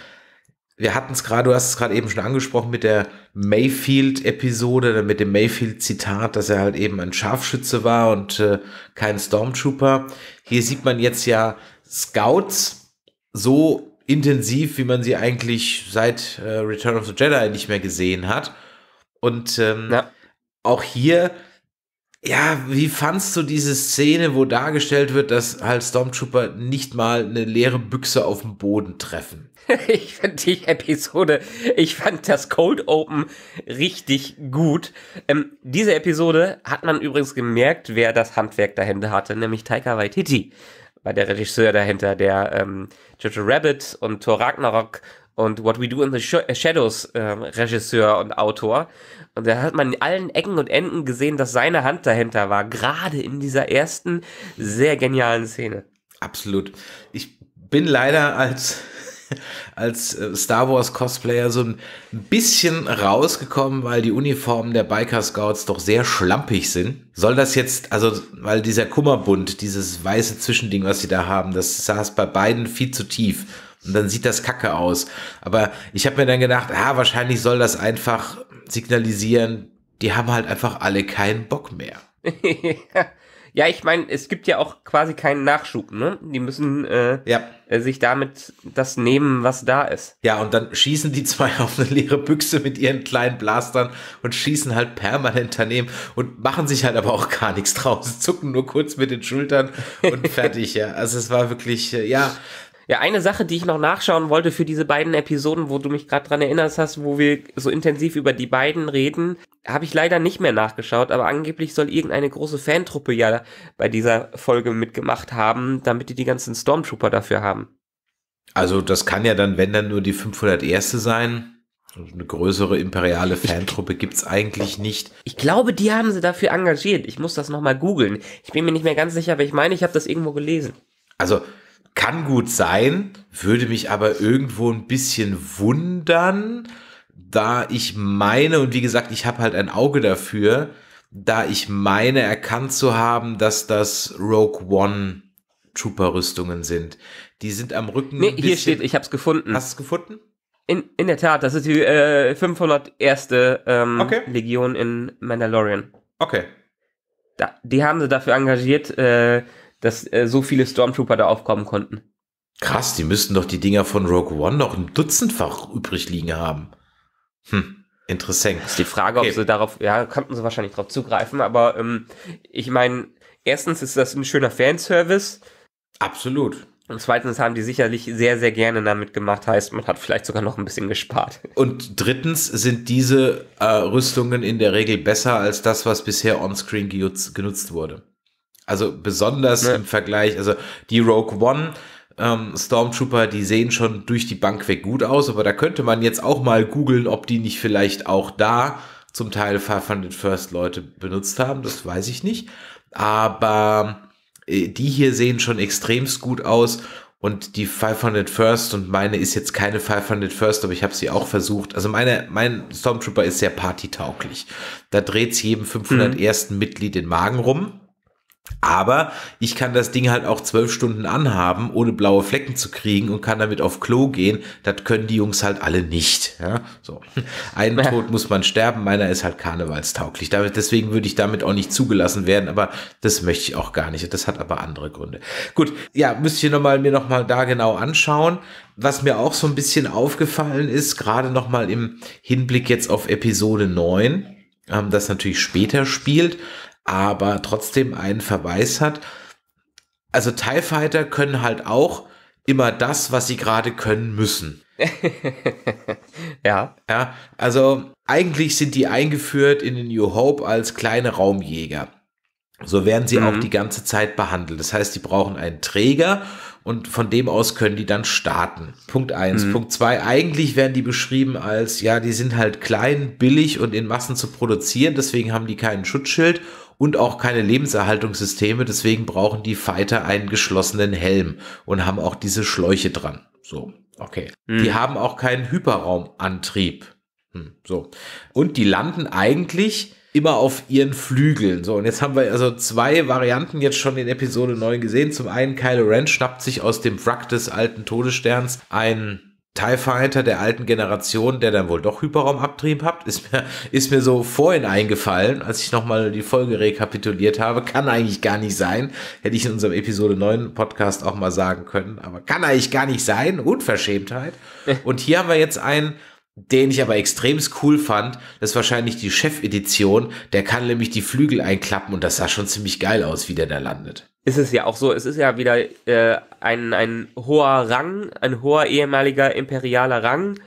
Speaker 1: wir hatten es gerade, du hast es gerade eben schon angesprochen mit der Mayfield-Episode, mit dem Mayfield-Zitat, dass er halt eben ein Scharfschütze war und äh, kein Stormtrooper. Hier sieht man jetzt ja Scouts so intensiv, wie man sie eigentlich seit äh, Return of the Jedi nicht mehr gesehen hat. Und ähm, ja. auch hier ja, wie fandst du diese Szene, wo dargestellt wird, dass halt Stormtrooper nicht mal eine leere Büchse auf dem Boden treffen?
Speaker 2: ich fand die Episode, ich fand das Cold Open richtig gut. Ähm, diese Episode hat man übrigens gemerkt, wer das Handwerk dahinter hatte, nämlich Taika Waititi war der Regisseur dahinter, der ähm, Jojo Rabbit und Thor Ragnarok und What We Do in the Shadows äh, Regisseur und Autor. Und da hat man in allen Ecken und Enden gesehen, dass seine Hand dahinter war. Gerade in dieser ersten sehr genialen Szene. Absolut. Ich
Speaker 1: bin leider als als äh, Star Wars Cosplayer so ein bisschen rausgekommen, weil die Uniformen der Biker Scouts doch sehr schlampig sind. Soll das jetzt, also, weil dieser Kummerbund, dieses weiße Zwischending, was sie da haben, das saß bei beiden viel zu tief. Und dann sieht das kacke aus. Aber ich habe mir dann gedacht, ah, wahrscheinlich soll das einfach signalisieren, die haben halt einfach alle keinen Bock mehr.
Speaker 2: ja, ich meine, es gibt ja auch quasi keinen Nachschub, ne? Die müssen äh, ja. Äh, sich damit das nehmen, was da ist. Ja, und dann schießen die zwei auf eine leere
Speaker 1: Büchse mit ihren kleinen Blastern und schießen halt permanent daneben und machen sich halt aber auch
Speaker 2: gar nichts draus, zucken nur kurz mit den Schultern und fertig, ja. Also es war wirklich, äh, ja, ja, eine Sache, die ich noch nachschauen wollte für diese beiden Episoden, wo du mich gerade dran erinnerst hast, wo wir so intensiv über die beiden reden, habe ich leider nicht mehr nachgeschaut, aber angeblich soll irgendeine große Fantruppe ja bei dieser Folge mitgemacht haben, damit die die ganzen Stormtrooper dafür haben.
Speaker 1: Also das kann ja dann, wenn dann nur die 501. sein. Also, eine
Speaker 2: größere imperiale Fantruppe gibt es eigentlich nicht. Ich glaube, die haben sie dafür engagiert. Ich muss das nochmal googeln. Ich bin mir nicht mehr ganz sicher, aber ich meine, ich habe das irgendwo gelesen. Also kann
Speaker 1: gut sein, würde mich aber irgendwo ein bisschen
Speaker 2: wundern,
Speaker 1: da ich meine, und wie gesagt, ich habe halt ein Auge dafür, da ich meine erkannt zu haben, dass das Rogue One Trooper-Rüstungen sind.
Speaker 2: Die sind am Rücken. Nee, hier steht, ich hab's gefunden. Hast du es gefunden? In, in der Tat, das ist die äh, 501. Ähm, okay. Legion in Mandalorian. Okay. Da, die haben sie dafür engagiert, äh, dass äh, so viele Stormtrooper da aufkommen konnten.
Speaker 1: Krass, die müssten doch die Dinger von Rogue One noch ein Dutzendfach übrig liegen haben. Hm, interessant. ist die Frage, okay. ob sie
Speaker 2: darauf, ja, konnten sie wahrscheinlich darauf zugreifen, aber ähm, ich meine, erstens ist das ein schöner Fanservice. Absolut. Und zweitens haben die sicherlich sehr, sehr gerne damit gemacht, heißt, man hat vielleicht sogar noch ein bisschen gespart. Und drittens
Speaker 1: sind diese äh, Rüstungen in der Regel besser als das, was bisher onscreen genutzt wurde. Also besonders ne. im Vergleich, also die Rogue One ähm, Stormtrooper, die sehen schon durch die Bank weg gut aus, aber da könnte man jetzt auch mal googeln, ob die nicht vielleicht auch da zum Teil Five First Leute benutzt haben, das weiß ich nicht. Aber äh, die hier sehen schon extremst gut aus und die 500 First und meine ist jetzt keine 500 First, aber ich habe sie auch versucht. Also meine, mein Stormtrooper ist sehr partytauglich. Da dreht es jedem 500 Mhm. Mitglied den Magen rum. Aber ich kann das Ding halt auch zwölf Stunden anhaben, ohne blaue Flecken zu kriegen und kann damit auf Klo gehen. Das können die Jungs halt alle nicht. Ja? So. Einen ja. Tod muss man sterben, meiner ist halt karnevalstauglich. Damit, deswegen würde ich damit auch nicht zugelassen werden, aber das möchte ich auch gar nicht. Das hat aber andere Gründe. Gut, ja, müsste ich noch mal, mir nochmal da genau anschauen. Was mir auch so ein bisschen aufgefallen ist, gerade nochmal im Hinblick jetzt auf Episode 9, ähm, das natürlich später spielt aber trotzdem einen Verweis hat. Also TIE Fighter können halt auch immer das, was sie gerade können müssen. ja. Ja, also eigentlich sind die eingeführt in den New Hope als kleine Raumjäger. So werden sie mhm. auch die ganze Zeit behandelt. Das heißt, die brauchen einen Träger und von dem aus können die dann starten. Punkt 1. Mhm. Punkt 2. eigentlich werden die beschrieben als, ja, die sind halt klein, billig und in Massen zu produzieren, deswegen haben die keinen Schutzschild und auch keine Lebenserhaltungssysteme. Deswegen brauchen die Fighter einen geschlossenen Helm und haben auch diese Schläuche dran. So, okay. Mhm. Die haben auch keinen Hyperraumantrieb. Hm, so. Und die landen eigentlich immer auf ihren Flügeln. So, und jetzt haben wir also zwei Varianten jetzt schon in Episode 9 gesehen. Zum einen, Kylo Ren schnappt sich aus dem Wrack des alten Todessterns einen TIE Fighter der alten Generation, der dann wohl doch Hyperraumabtrieb hat, ist mir, ist mir so vorhin eingefallen, als ich nochmal die Folge rekapituliert habe. Kann eigentlich gar nicht sein. Hätte ich in unserem Episode 9 Podcast auch mal sagen können, aber kann eigentlich gar nicht sein. Unverschämtheit. Und hier haben wir jetzt einen, den ich aber extrem cool fand, das ist wahrscheinlich die Chefedition. Der kann nämlich die Flügel einklappen und das sah schon ziemlich geil aus, wie der da landet.
Speaker 2: Ist es ja auch so, es ist ja wieder äh, ein, ein hoher Rang, ein hoher ehemaliger imperialer Rang,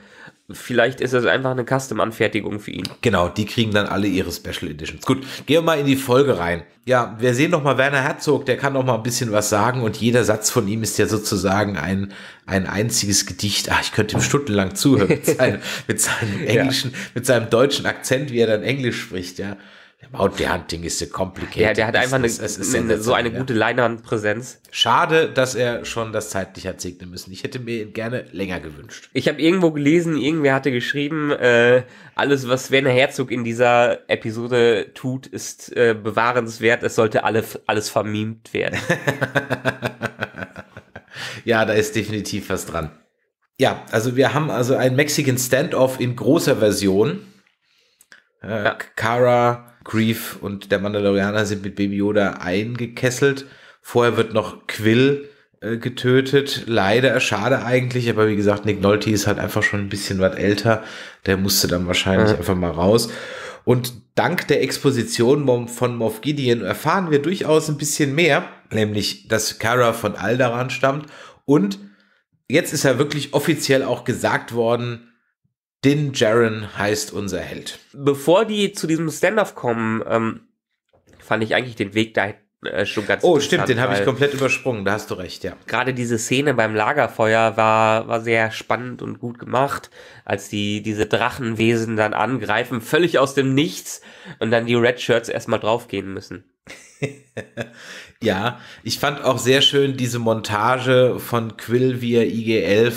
Speaker 2: Vielleicht ist das einfach eine Custom-Anfertigung für ihn.
Speaker 1: Genau, die kriegen dann alle ihre Special Editions. Gut, gehen wir mal in die Folge rein. Ja, wir sehen noch mal Werner Herzog, der kann noch mal ein bisschen was sagen und jeder Satz von ihm ist ja sozusagen ein, ein einziges Gedicht. Ach, ich könnte ihm stundenlang zuhören mit, seinem, mit seinem englischen, ja. mit seinem deutschen Akzent, wie er dann Englisch spricht, ja. Mount Hunting ist so complicated. Ja, der hat einfach eine, eine, so eine gute Leinwandpräsenz. Schade, dass er schon das zeitlich hat
Speaker 2: segnen müssen. Ich hätte mir gerne länger gewünscht. Ich habe irgendwo gelesen, irgendwer hatte geschrieben, äh, alles, was Werner Herzog in dieser Episode tut, ist äh, bewahrenswert. Es sollte alle, alles vermimt werden. ja, da
Speaker 1: ist definitiv was dran. Ja, also wir haben also ein Mexican Standoff in großer Version. Äh, ja. Kara Grief und der Mandalorianer sind mit Baby Yoda eingekesselt. Vorher wird noch Quill äh, getötet. Leider, äh, schade eigentlich, aber wie gesagt, Nick Nolte ist halt einfach schon ein bisschen was älter. Der musste dann wahrscheinlich mhm. einfach mal raus. Und dank der Exposition von Moff Gideon erfahren wir durchaus ein bisschen mehr, nämlich, dass Kara von Aldaran stammt und jetzt ist ja wirklich offiziell auch gesagt worden, Din Jaren
Speaker 2: heißt unser Held. Bevor die zu diesem Stand-Off kommen, ähm, fand ich eigentlich den Weg da äh, schon ganz Oh, stimmt, den habe ich komplett übersprungen, da hast du recht, ja. Gerade diese Szene beim Lagerfeuer war, war sehr spannend und gut gemacht, als die diese Drachenwesen dann angreifen, völlig aus dem Nichts und dann die Red Shirts erstmal draufgehen müssen.
Speaker 1: ja, ich fand auch sehr schön diese Montage von Quill via IG-11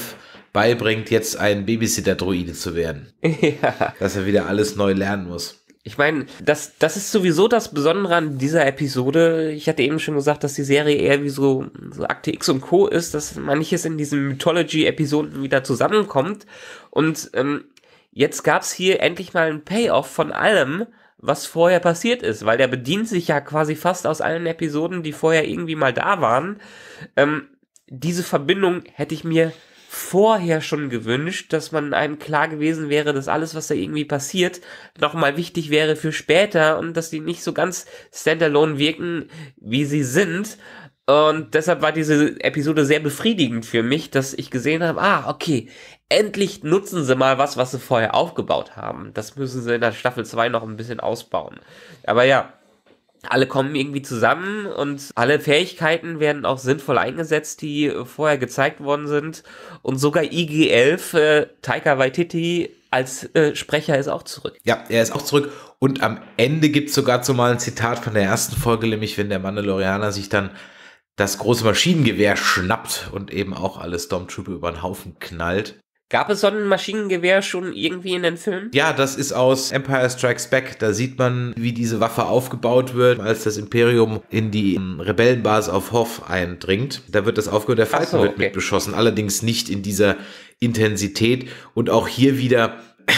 Speaker 1: beibringt, jetzt ein Babysitter-Druide zu werden. Ja. Dass er wieder alles neu lernen muss.
Speaker 2: Ich meine, das, das ist sowieso das Besondere an dieser Episode. Ich hatte eben schon gesagt, dass die Serie eher wie so, so Akte X und Co. ist, dass manches in diesen Mythology-Episoden wieder zusammenkommt. Und ähm, jetzt es hier endlich mal einen Payoff von allem, was vorher passiert ist, weil der bedient sich ja quasi fast aus allen Episoden, die vorher irgendwie mal da waren. Ähm, diese Verbindung hätte ich mir vorher schon gewünscht, dass man einem klar gewesen wäre, dass alles, was da irgendwie passiert, nochmal wichtig wäre für später und dass die nicht so ganz standalone wirken, wie sie sind. Und deshalb war diese Episode sehr befriedigend für mich, dass ich gesehen habe, ah, okay, endlich nutzen sie mal was, was sie vorher aufgebaut haben. Das müssen sie in der Staffel 2 noch ein bisschen ausbauen. Aber ja, alle kommen irgendwie zusammen und alle Fähigkeiten werden auch sinnvoll eingesetzt, die vorher gezeigt worden sind. Und sogar IG-11, äh, Taika Waititi als äh, Sprecher ist auch zurück.
Speaker 1: Ja, er ist auch zurück. Und am Ende gibt es sogar zumal ein Zitat von der ersten Folge, nämlich wenn der Mandalorianer sich dann das große Maschinengewehr schnappt und eben auch alle Stormtrooper über den Haufen knallt.
Speaker 2: Gab es so ein Maschinengewehr schon irgendwie in den Filmen?
Speaker 1: Ja, das ist aus Empire Strikes Back. Da sieht man, wie diese Waffe aufgebaut wird, als das Imperium in die ähm, Rebellenbasis auf Hoth eindringt. Da wird das aufgehört, der Falcon so, okay. wird mit beschossen. Allerdings nicht in dieser Intensität. Und auch hier wieder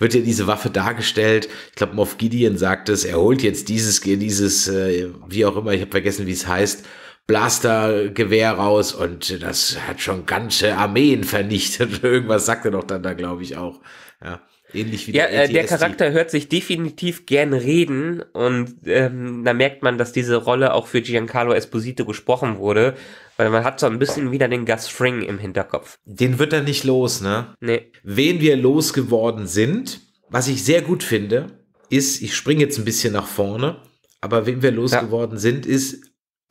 Speaker 1: wird ja diese Waffe dargestellt. Ich glaube, Moff Gideon sagt es, er holt jetzt dieses, dieses, äh, wie auch immer, ich habe vergessen, wie es heißt Blastergewehr raus und das hat schon ganze Armeen vernichtet. Irgendwas sagt er doch dann da, glaube ich, auch. Ja. Ähnlich wie ja, der, äh, der Charakter
Speaker 2: hört sich definitiv gern reden und ähm, da merkt man, dass diese Rolle auch für Giancarlo Esposito gesprochen wurde, weil man hat so ein bisschen wieder den Gus Fring im Hinterkopf.
Speaker 1: Den wird er nicht los, ne? Nee. Wen wir losgeworden sind, was ich sehr gut finde, ist, ich springe jetzt ein bisschen nach vorne, aber wen wir losgeworden ja. sind,
Speaker 2: ist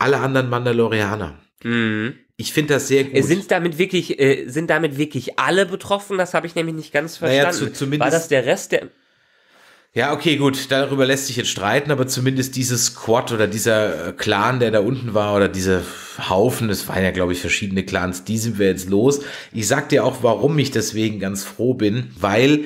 Speaker 2: alle anderen Mandalorianer. Mhm. Ich finde das sehr äh, gut. Sind damit wirklich, äh, sind damit wirklich alle betroffen? Das habe ich nämlich nicht ganz verstanden. Naja, zu, zumindest War das der Rest der.
Speaker 1: Ja, okay, gut, darüber lässt sich jetzt streiten, aber zumindest dieses Squad oder dieser äh, Clan, der da unten war, oder dieser Haufen, es waren ja, glaube ich, verschiedene Clans, die sind wir jetzt los. Ich sag dir auch, warum ich deswegen ganz froh bin, weil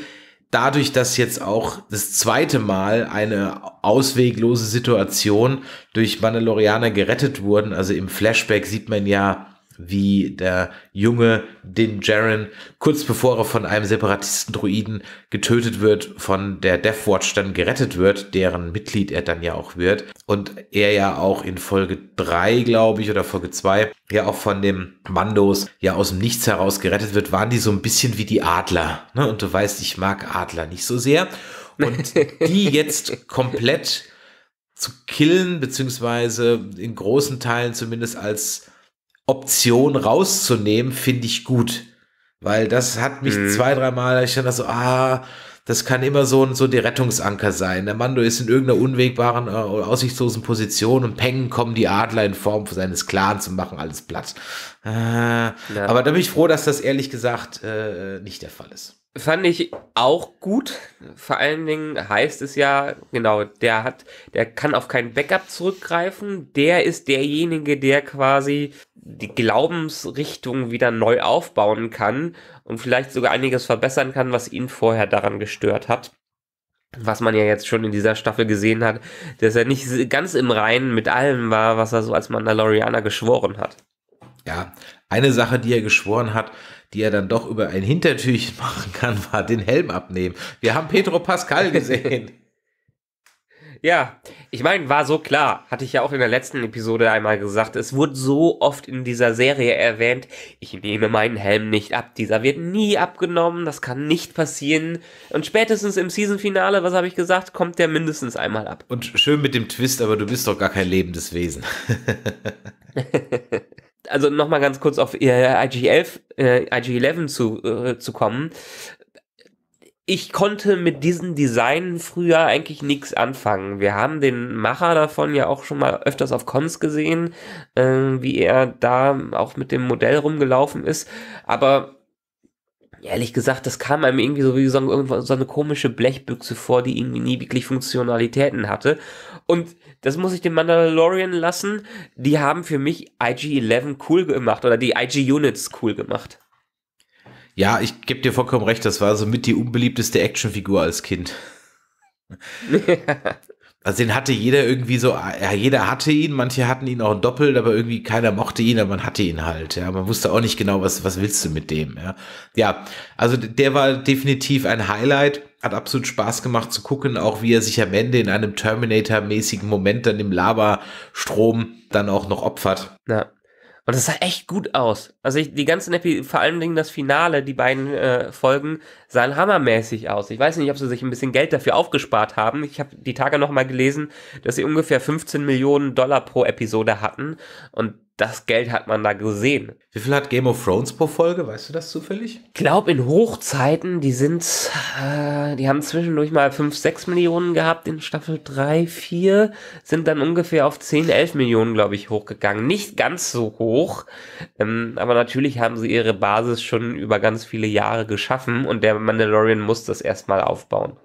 Speaker 1: dadurch, dass jetzt auch das zweite Mal eine ausweglose Situation durch Mandalorianer gerettet wurden, also im Flashback sieht man ja wie der junge Din Jaren kurz bevor er von einem Separatisten-Druiden getötet wird, von der Death Watch dann gerettet wird, deren Mitglied er dann ja auch wird. Und er ja auch in Folge 3, glaube ich, oder Folge 2, ja auch von dem Mandos ja aus dem Nichts heraus gerettet wird, waren die so ein bisschen wie die Adler. Ne? Und du weißt, ich mag Adler nicht so sehr. Und die jetzt komplett zu killen, beziehungsweise in großen Teilen zumindest als Option rauszunehmen, finde ich gut. Weil das hat mich mhm. zwei, dreimal, ich dachte so, ah, das kann immer so, ein, so die Rettungsanker sein. Der Mando ist in irgendeiner unwegbaren oder äh, aussichtslosen Position und Pengen kommen die Adler in Form seines Clans und machen alles platt. Äh, ja. Aber da bin ich
Speaker 2: froh, dass das ehrlich gesagt äh, nicht der Fall ist. Fand ich auch gut. Vor allen Dingen heißt es ja, genau, der hat, der kann auf kein Backup zurückgreifen. Der ist derjenige, der quasi die Glaubensrichtung wieder neu aufbauen kann und vielleicht sogar einiges verbessern kann, was ihn vorher daran gestört hat. Was man ja jetzt schon in dieser Staffel gesehen hat, dass er nicht ganz im Reinen mit allem war, was er so als Mandalorianer geschworen hat. Ja, eine Sache, die er
Speaker 1: geschworen hat, die er dann doch über ein Hintertürchen machen kann, war den Helm abnehmen. Wir haben Pedro Pascal gesehen.
Speaker 2: Ja, ich meine, war so klar. Hatte ich ja auch in der letzten Episode einmal gesagt. Es wurde so oft in dieser Serie erwähnt, ich nehme meinen Helm nicht ab. Dieser wird nie abgenommen. Das kann nicht passieren. Und spätestens im Season-Finale, was habe ich gesagt, kommt der mindestens einmal ab. Und schön mit dem Twist, aber du bist doch gar kein lebendes Wesen. also nochmal ganz kurz auf IG-11 äh, IG äh, zu, äh, zu kommen ich konnte mit diesem Design früher eigentlich nichts anfangen. Wir haben den Macher davon ja auch schon mal öfters auf Cons gesehen, äh, wie er da auch mit dem Modell rumgelaufen ist. Aber ehrlich gesagt, das kam einem irgendwie so wie so, irgendwann so eine komische Blechbüchse vor, die irgendwie nie wirklich Funktionalitäten hatte. Und das muss ich den Mandalorian lassen. Die haben für mich IG-11 cool gemacht oder die IG-Units cool gemacht.
Speaker 1: Ja, ich gebe dir vollkommen recht, das war so mit die unbeliebteste Actionfigur als Kind. also den hatte jeder irgendwie so, ja, jeder hatte ihn, manche hatten ihn auch doppelt, aber irgendwie keiner mochte ihn, aber man hatte ihn halt, ja. Man wusste auch nicht genau, was, was willst du mit dem, ja. Ja, also der war definitiv ein Highlight, hat absolut Spaß gemacht zu gucken, auch wie er sich am Ende in einem Terminator-mäßigen Moment dann im Lava-Strom dann auch noch opfert. Ja. Und das sah echt
Speaker 2: gut aus. Also ich, die ganzen Epi vor allen Dingen das Finale, die beiden äh, Folgen, sahen hammermäßig aus. Ich weiß nicht, ob sie sich ein bisschen Geld dafür aufgespart haben. Ich habe die Tage nochmal gelesen, dass sie ungefähr 15 Millionen Dollar pro Episode hatten. Und das Geld hat man da gesehen. Wie viel hat Game of Thrones pro Folge? Weißt du das zufällig? Ich glaube, in Hochzeiten, die sind, äh, die haben zwischendurch mal 5, 6 Millionen gehabt in Staffel 3, 4, sind dann ungefähr auf 10, 11 Millionen, glaube ich, hochgegangen. Nicht ganz so hoch, ähm, aber natürlich haben sie ihre Basis schon über ganz viele Jahre geschaffen und der Mandalorian muss das erstmal aufbauen.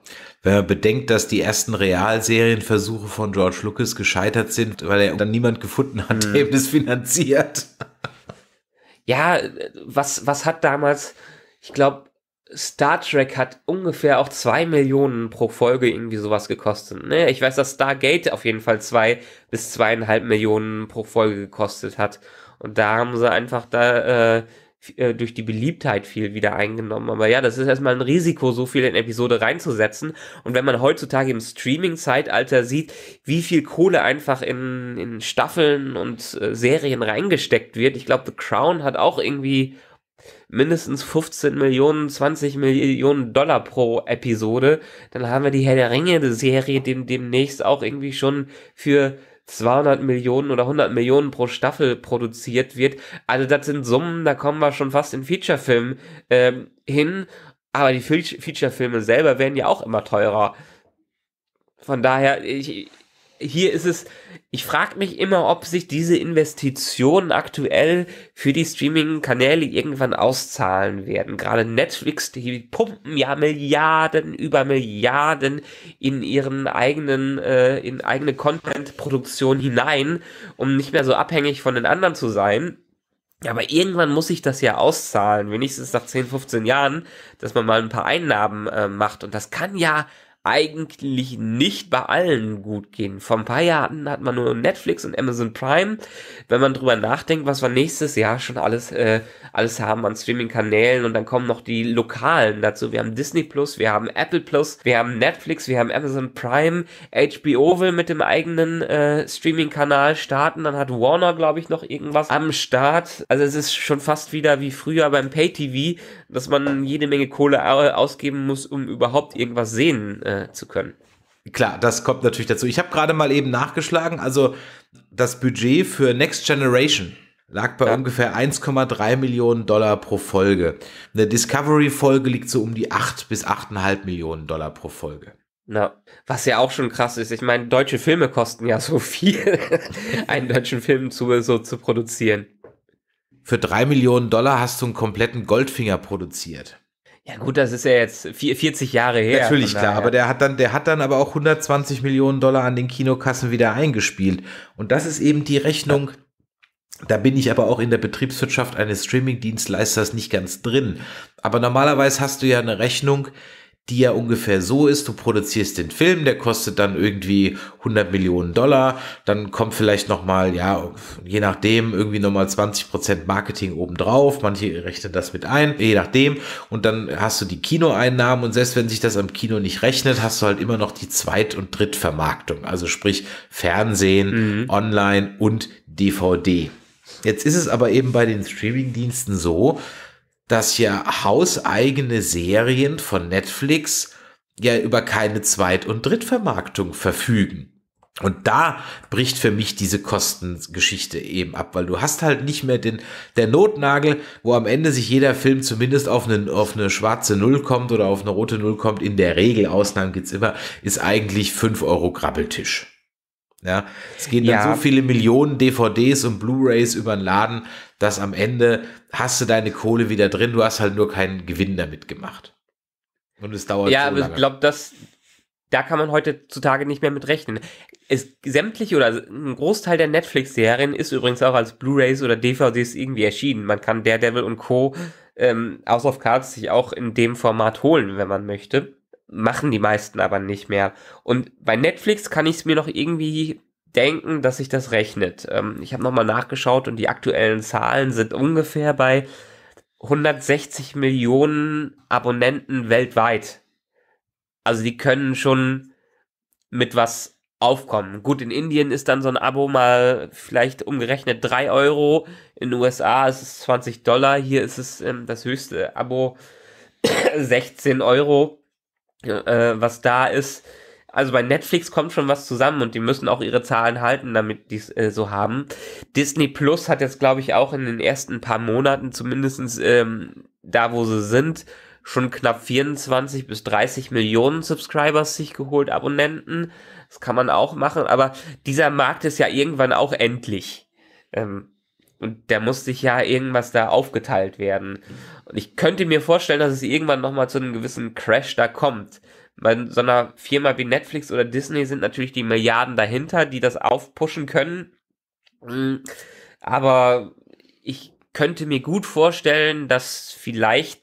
Speaker 1: Wenn man bedenkt, dass die ersten Realserienversuche von George Lucas gescheitert sind, weil er dann niemand gefunden hat, hm. der eben das
Speaker 2: finanziert. Ja, was, was hat damals, ich glaube, Star Trek hat ungefähr auch zwei Millionen pro Folge irgendwie sowas gekostet. Ne? Ich weiß, dass Stargate auf jeden Fall zwei bis zweieinhalb Millionen pro Folge gekostet hat. Und da haben sie einfach da äh, äh, durch die Beliebtheit viel wieder eingenommen. Aber ja, das ist erstmal ein Risiko, so viel in Episode reinzusetzen. Und wenn man heutzutage im Streaming-Zeitalter sieht, wie viel Kohle einfach in, in Staffeln und äh, Serien reingesteckt wird, ich glaube, The Crown hat auch irgendwie mindestens 15 Millionen, 20 Millionen Dollar pro Episode. Dann haben wir die Herr der Ringe-Serie dem, demnächst auch irgendwie schon für 200 Millionen oder 100 Millionen pro Staffel produziert wird. Also das sind Summen, da kommen wir schon fast in Featurefilmen ähm, hin. Aber die Featurefilme selber werden ja auch immer teurer. Von daher, ich, hier ist es, ich frage mich immer, ob sich diese Investitionen aktuell für die Streaming-Kanäle irgendwann auszahlen werden. Gerade Netflix, die pumpen ja Milliarden über Milliarden in ihren eigenen, äh, in eigene Content-Produktion hinein, um nicht mehr so abhängig von den anderen zu sein. Aber irgendwann muss sich das ja auszahlen, wenigstens nach 10, 15 Jahren, dass man mal ein paar Einnahmen äh, macht. Und das kann ja eigentlich nicht bei allen gut gehen. Vor ein paar Jahren hat man nur Netflix und Amazon Prime. Wenn man drüber nachdenkt, was wir nächstes Jahr schon alles, äh, alles haben an Streaming-Kanälen und dann kommen noch die lokalen dazu. Wir haben Disney Plus, wir haben Apple Plus, wir haben Netflix, wir haben Amazon Prime, HBO will mit dem eigenen äh, Streaming-Kanal starten, dann hat Warner, glaube ich, noch irgendwas am Start. Also es ist schon fast wieder wie früher beim Pay-TV, dass man jede Menge Kohle ausgeben muss, um überhaupt irgendwas sehen äh, äh, zu können.
Speaker 1: Klar, das kommt natürlich dazu. Ich habe gerade mal eben nachgeschlagen, also das Budget für Next Generation lag bei ja. ungefähr 1,3 Millionen Dollar pro Folge. Eine Discovery-Folge liegt so um die 8 bis 8,5 Millionen Dollar pro
Speaker 2: Folge. Na, was ja auch schon krass ist. Ich meine, deutsche Filme kosten ja so viel, einen deutschen Film zu, so zu produzieren. Für drei Millionen Dollar hast du
Speaker 1: einen kompletten Goldfinger produziert.
Speaker 2: Ja gut, das ist ja jetzt 40 Jahre her. Natürlich, klar, aber
Speaker 1: der hat dann, der hat dann aber auch 120 Millionen Dollar an den Kinokassen wieder eingespielt. Und das ist eben die Rechnung, da bin ich aber auch in der Betriebswirtschaft eines Streaming-Dienstleisters nicht ganz drin. Aber normalerweise hast du ja eine Rechnung, die ja ungefähr so ist, du produzierst den Film, der kostet dann irgendwie 100 Millionen Dollar, dann kommt vielleicht nochmal, ja, je nachdem, irgendwie nochmal 20 Prozent Marketing obendrauf, manche rechnen das mit ein, je nachdem, und dann hast du die Kinoeinnahmen und selbst wenn sich das am Kino nicht rechnet, hast du halt immer noch die Zweit- und Drittvermarktung, also sprich Fernsehen, mhm. Online und DVD. Jetzt ist es aber eben bei den Streamingdiensten so, dass ja hauseigene Serien von Netflix ja über keine Zweit- und Drittvermarktung verfügen. Und da bricht für mich diese Kostengeschichte eben ab, weil du hast halt nicht mehr den der Notnagel, wo am Ende sich jeder Film zumindest auf, einen, auf eine schwarze Null kommt oder auf eine rote Null kommt. In der Regel, Ausnahmen gibt es immer, ist eigentlich 5 Euro Grabbeltisch. Ja, es gehen dann ja. so viele Millionen DVDs und Blu-rays über den Laden, dass am Ende hast du deine Kohle wieder drin, du hast halt nur keinen Gewinn damit gemacht. Und es dauert Ja, so aber lange. ich
Speaker 2: glaube, das, da kann man heutzutage nicht mehr mit rechnen. Es, sämtliche oder ein Großteil der Netflix-Serien ist übrigens auch als Blu-rays oder DVDs irgendwie erschienen. Man kann Daredevil und Co. Ähm, House of Cards sich auch in dem Format holen, wenn man möchte. Machen die meisten aber nicht mehr. Und bei Netflix kann ich es mir noch irgendwie denken, dass sich das rechnet. Ähm, ich habe nochmal nachgeschaut und die aktuellen Zahlen sind ungefähr bei 160 Millionen Abonnenten weltweit. Also die können schon mit was aufkommen. Gut, in Indien ist dann so ein Abo mal vielleicht umgerechnet 3 Euro, in den USA ist es 20 Dollar, hier ist es ähm, das höchste Abo 16 Euro, äh, was da ist also bei Netflix kommt schon was zusammen und die müssen auch ihre Zahlen halten, damit die es äh, so haben. Disney Plus hat jetzt, glaube ich, auch in den ersten paar Monaten zumindestens ähm, da, wo sie sind, schon knapp 24 bis 30 Millionen Subscribers sich geholt, Abonnenten. Das kann man auch machen, aber dieser Markt ist ja irgendwann auch endlich. Ähm, und da muss sich ja irgendwas da aufgeteilt werden. Und ich könnte mir vorstellen, dass es irgendwann nochmal zu einem gewissen Crash da kommt bei so einer Firma wie Netflix oder Disney sind natürlich die Milliarden dahinter, die das aufpushen können. Hm, aber ich könnte mir gut vorstellen, dass vielleicht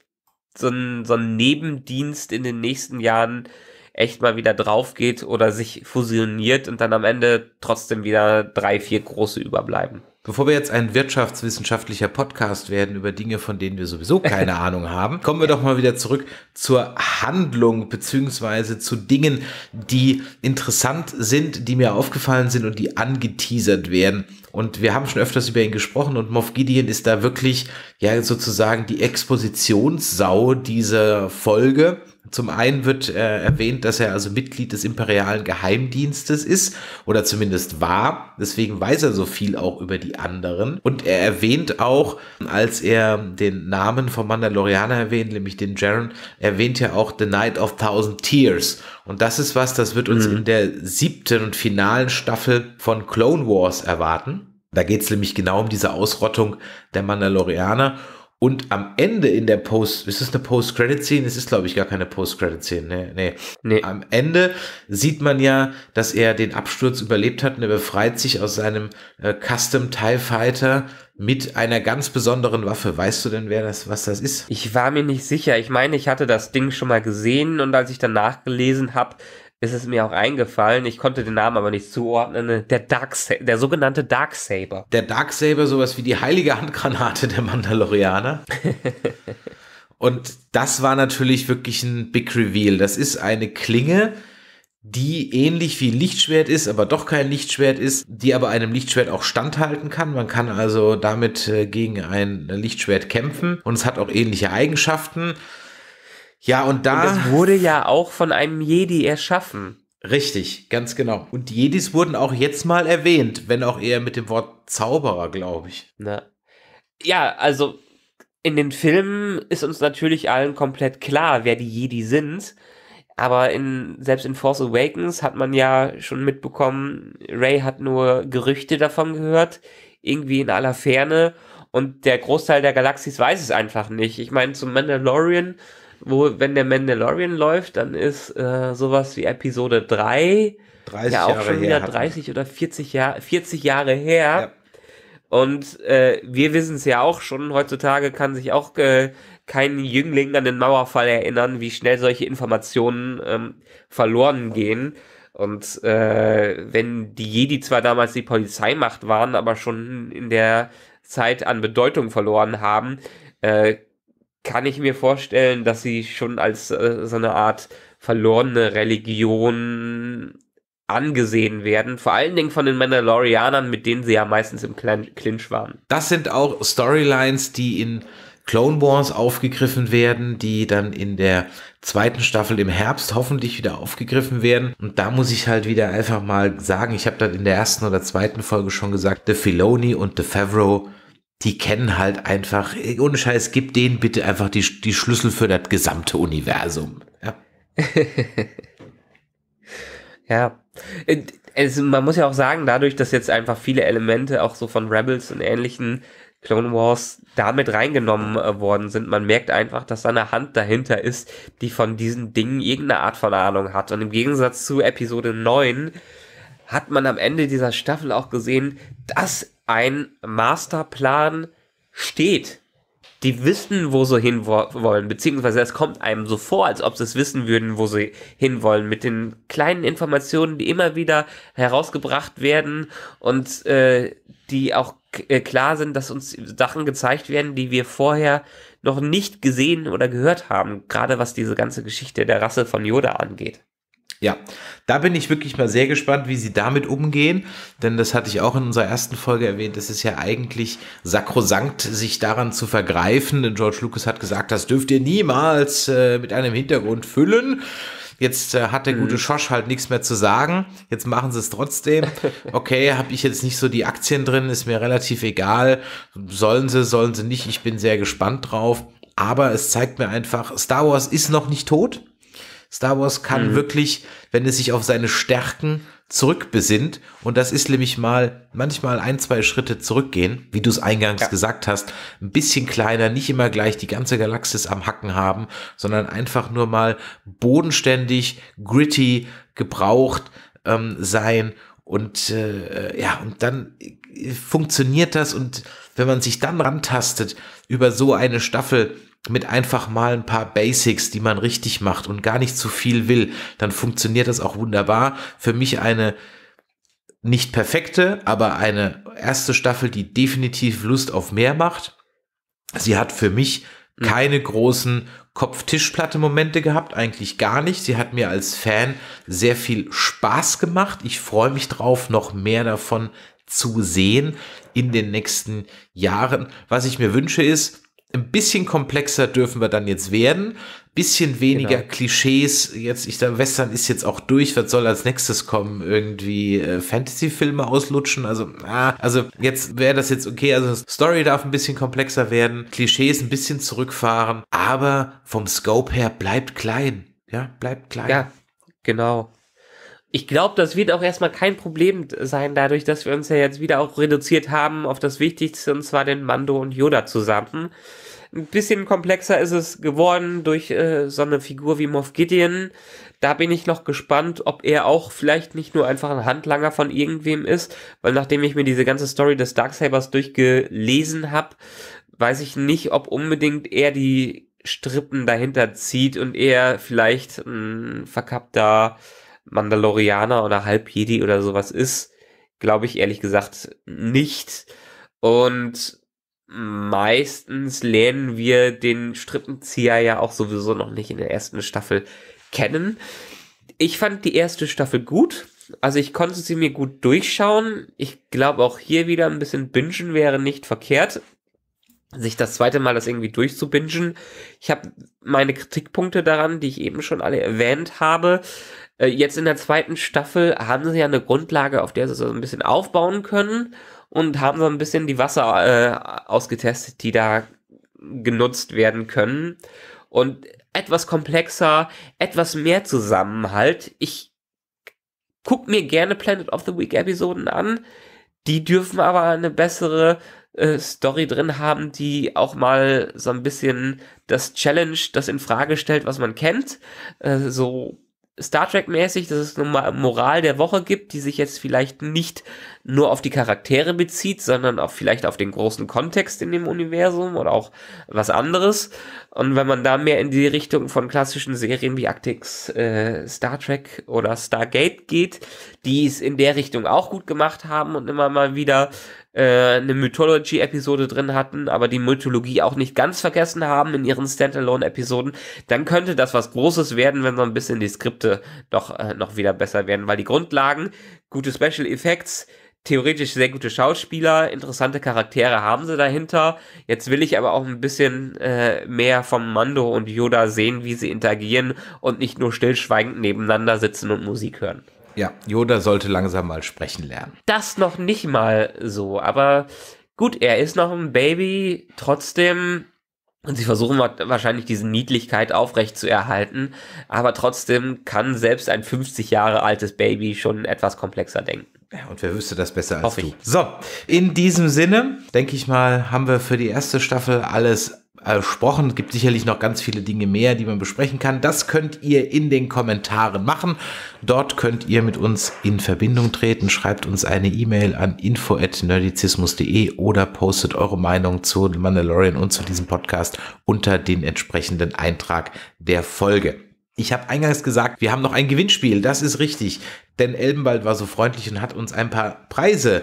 Speaker 2: so ein, so ein Nebendienst in den nächsten Jahren echt mal wieder drauf geht oder sich fusioniert und dann am Ende trotzdem wieder drei, vier große überbleiben.
Speaker 1: Bevor wir jetzt ein wirtschaftswissenschaftlicher Podcast werden über Dinge, von denen wir sowieso keine Ahnung haben, kommen wir doch mal wieder zurück zur Handlung beziehungsweise zu Dingen, die interessant sind, die mir aufgefallen sind und die angeteasert werden. Und wir haben schon öfters über ihn gesprochen und Moff Gideon ist da wirklich ja sozusagen die Expositionssau dieser Folge zum einen wird äh, erwähnt, dass er also Mitglied des imperialen Geheimdienstes ist oder zumindest war. Deswegen weiß er so viel auch über die anderen. Und er erwähnt auch, als er den Namen vom Mandalorianer erwähnt, nämlich den Jaren, erwähnt ja auch The Night of Thousand Tears. Und das ist was, das wird uns mhm. in der siebten und finalen Staffel von Clone Wars erwarten. Da geht es nämlich genau um diese Ausrottung der Mandalorianer. Und am Ende in der Post, ist es eine Post-Credit-Szene? Es ist, glaube ich, gar keine Post-Credit-Szene. Nee, nee. nee. Am Ende sieht man ja, dass er den Absturz überlebt hat und er befreit sich aus seinem
Speaker 2: äh, Custom TIE Fighter mit einer ganz besonderen Waffe. Weißt du denn, wer das, was das ist? Ich war mir nicht sicher. Ich meine, ich hatte das Ding schon mal gesehen und als ich dann nachgelesen habe, ist es mir auch eingefallen, ich konnte den Namen aber nicht zuordnen, der Darksaber, der sogenannte Darksaber. Der Darksaber, sowas wie die heilige Handgranate der Mandalorianer.
Speaker 1: Und das war natürlich wirklich ein Big Reveal. Das ist eine Klinge, die ähnlich wie ein Lichtschwert ist, aber doch kein Lichtschwert ist, die aber einem Lichtschwert auch standhalten kann. Man kann also damit äh, gegen ein Lichtschwert kämpfen und es hat auch ähnliche Eigenschaften. Ja, und da. Und das wurde ja auch von einem Jedi erschaffen. Richtig, ganz genau. Und Jedis wurden auch jetzt mal erwähnt, wenn auch eher mit dem Wort Zauberer, glaube ich.
Speaker 2: Na. Ja, also in den Filmen ist uns natürlich allen komplett klar, wer die Jedi sind. Aber in, selbst in Force Awakens hat man ja schon mitbekommen, Ray hat nur Gerüchte davon gehört, irgendwie in aller Ferne. Und der Großteil der Galaxis weiß es einfach nicht. Ich meine, zum Mandalorian wo, wenn der Mandalorian läuft, dann ist äh, sowas wie Episode 3 ja auch Jahre schon wieder 30 oder 40, Jahr, 40 Jahre her. Ja. Und äh, wir wissen es ja auch schon, heutzutage kann sich auch äh, kein Jüngling an den Mauerfall erinnern, wie schnell solche Informationen ähm, verloren gehen. Und äh, wenn die Jedi zwar damals die Polizeimacht waren, aber schon in der Zeit an Bedeutung verloren haben, äh, kann ich mir vorstellen, dass sie schon als äh, so eine Art verlorene Religion angesehen werden, vor allen Dingen von den Mandalorianern, mit denen sie ja meistens im Clinch waren.
Speaker 1: Das sind auch Storylines, die in Clone Wars aufgegriffen werden, die dann in der zweiten Staffel im Herbst hoffentlich wieder aufgegriffen werden. Und da muss ich halt wieder einfach mal sagen, ich habe dann in der ersten oder zweiten Folge schon gesagt, The Filoni und The Favreau die kennen halt einfach, äh, ohne Scheiß, gib denen bitte einfach die, die Schlüssel für das gesamte Universum. Ja.
Speaker 2: ja. Also man muss ja auch sagen, dadurch, dass jetzt einfach viele Elemente auch so von Rebels und ähnlichen Clone Wars damit reingenommen äh, worden sind. Man merkt einfach, dass da eine Hand dahinter ist, die von diesen Dingen irgendeine Art von Ahnung hat. Und im Gegensatz zu Episode 9 hat man am Ende dieser Staffel auch gesehen, dass ein Masterplan steht. Die wissen, wo sie hinwollen, beziehungsweise es kommt einem so vor, als ob sie es wissen würden, wo sie hinwollen, mit den kleinen Informationen, die immer wieder herausgebracht werden und äh, die auch äh, klar sind, dass uns Sachen gezeigt werden, die wir vorher noch nicht gesehen oder gehört haben, gerade was diese ganze Geschichte der Rasse von Yoda angeht.
Speaker 1: Ja, da bin ich wirklich mal sehr gespannt, wie sie damit umgehen, denn das hatte ich auch in unserer ersten Folge erwähnt, es ist ja eigentlich sakrosankt, sich daran zu vergreifen, denn George Lucas hat gesagt, das dürft ihr niemals äh, mit einem Hintergrund füllen. Jetzt äh, hat der gute mhm. Schosch halt nichts mehr zu sagen. Jetzt machen sie es trotzdem. Okay, habe ich jetzt nicht so die Aktien drin, ist mir relativ egal. Sollen sie, sollen sie nicht. Ich bin sehr gespannt drauf. Aber es zeigt mir einfach, Star Wars ist noch nicht tot. Star Wars kann mhm. wirklich, wenn es sich auf seine Stärken zurückbesinnt, und das ist nämlich mal manchmal ein, zwei Schritte zurückgehen, wie du es eingangs ja. gesagt hast, ein bisschen kleiner, nicht immer gleich die ganze Galaxis am Hacken haben, sondern einfach nur mal bodenständig, gritty, gebraucht ähm, sein und äh, ja, und dann äh, funktioniert das und wenn man sich dann rantastet über so eine Staffel, mit einfach mal ein paar Basics, die man richtig macht und gar nicht zu viel will, dann funktioniert das auch wunderbar. Für mich eine nicht perfekte, aber eine erste Staffel, die definitiv Lust auf mehr macht. Sie hat für mich hm. keine großen Kopf-Tischplatte-Momente gehabt, eigentlich gar nicht. Sie hat mir als Fan sehr viel Spaß gemacht. Ich freue mich drauf, noch mehr davon zu sehen in den nächsten Jahren. Was ich mir wünsche ist, ein bisschen komplexer dürfen wir dann jetzt werden, bisschen weniger genau. Klischees. Jetzt, ich da Western ist jetzt auch durch. Was soll als nächstes kommen? Irgendwie äh, Fantasy-Filme auslutschen? Also, ah, also jetzt wäre das jetzt okay. Also Story darf ein bisschen komplexer werden, Klischees ein bisschen
Speaker 2: zurückfahren, aber vom Scope her bleibt klein. Ja, bleibt klein. Ja, genau ich glaube, das wird auch erstmal kein Problem sein, dadurch, dass wir uns ja jetzt wieder auch reduziert haben auf das Wichtigste, und zwar den Mando und Yoda zusammen. Ein bisschen komplexer ist es geworden durch äh, so eine Figur wie Moff Gideon. Da bin ich noch gespannt, ob er auch vielleicht nicht nur einfach ein Handlanger von irgendwem ist, weil nachdem ich mir diese ganze Story des Darksabers durchgelesen habe, weiß ich nicht, ob unbedingt er die Strippen dahinter zieht und er vielleicht ein verkappter Mandalorianer oder Halbjedi oder sowas ist, glaube ich ehrlich gesagt nicht. Und meistens lernen wir den Strippenzieher ja auch sowieso noch nicht in der ersten Staffel kennen. Ich fand die erste Staffel gut. Also ich konnte sie mir gut durchschauen. Ich glaube auch hier wieder ein bisschen bingen wäre nicht verkehrt. Sich das zweite Mal das irgendwie durchzubingen. Ich habe meine Kritikpunkte daran, die ich eben schon alle erwähnt habe. Äh, jetzt in der zweiten Staffel haben sie ja eine Grundlage, auf der sie so ein bisschen aufbauen können und haben so ein bisschen die Wasser äh, ausgetestet, die da genutzt werden können. Und etwas komplexer, etwas mehr Zusammenhalt. Ich guck mir gerne Planet of the Week Episoden an. Die dürfen aber eine bessere äh, Story drin haben, die auch mal so ein bisschen das Challenge, das in Frage stellt, was man kennt. Äh, so Star Trek-mäßig, dass es eine Moral der Woche gibt, die sich jetzt vielleicht nicht nur auf die Charaktere bezieht, sondern auch vielleicht auf den großen Kontext in dem Universum oder auch was anderes. Und wenn man da mehr in die Richtung von klassischen Serien wie Actix, äh, Star Trek oder Stargate geht, die es in der Richtung auch gut gemacht haben und immer mal wieder äh, eine Mythology-Episode drin hatten, aber die Mythologie auch nicht ganz vergessen haben in ihren Standalone-Episoden, dann könnte das was Großes werden, wenn so ein bisschen die Skripte doch äh, noch wieder besser werden, weil die Grundlagen, gute Special Effects, theoretisch sehr gute Schauspieler, interessante Charaktere haben sie dahinter. Jetzt will ich aber auch ein bisschen äh, mehr vom Mando und Yoda sehen, wie sie interagieren und nicht nur stillschweigend nebeneinander sitzen und Musik hören. Ja, Yoda sollte langsam mal sprechen lernen. Das noch nicht mal so, aber gut, er ist noch ein Baby, trotzdem. Und sie versuchen wahrscheinlich diese Niedlichkeit aufrecht zu erhalten, aber trotzdem kann selbst ein 50 Jahre altes Baby schon etwas komplexer denken. Ja, und wer wüsste das besser als Hoffe du? Ich. So,
Speaker 1: in diesem Sinne, denke ich mal, haben wir für die erste Staffel alles besprochen. Es gibt sicherlich noch ganz viele Dinge mehr, die man besprechen kann. Das könnt ihr in den Kommentaren machen. Dort könnt ihr mit uns in Verbindung treten. Schreibt uns eine E-Mail an info.nerdizismus.de oder postet eure Meinung zu Mandalorian und zu diesem Podcast unter den entsprechenden Eintrag der Folge. Ich habe eingangs gesagt, wir haben noch ein Gewinnspiel. Das ist richtig, denn Elbenwald war so freundlich und hat uns ein paar Preise äh,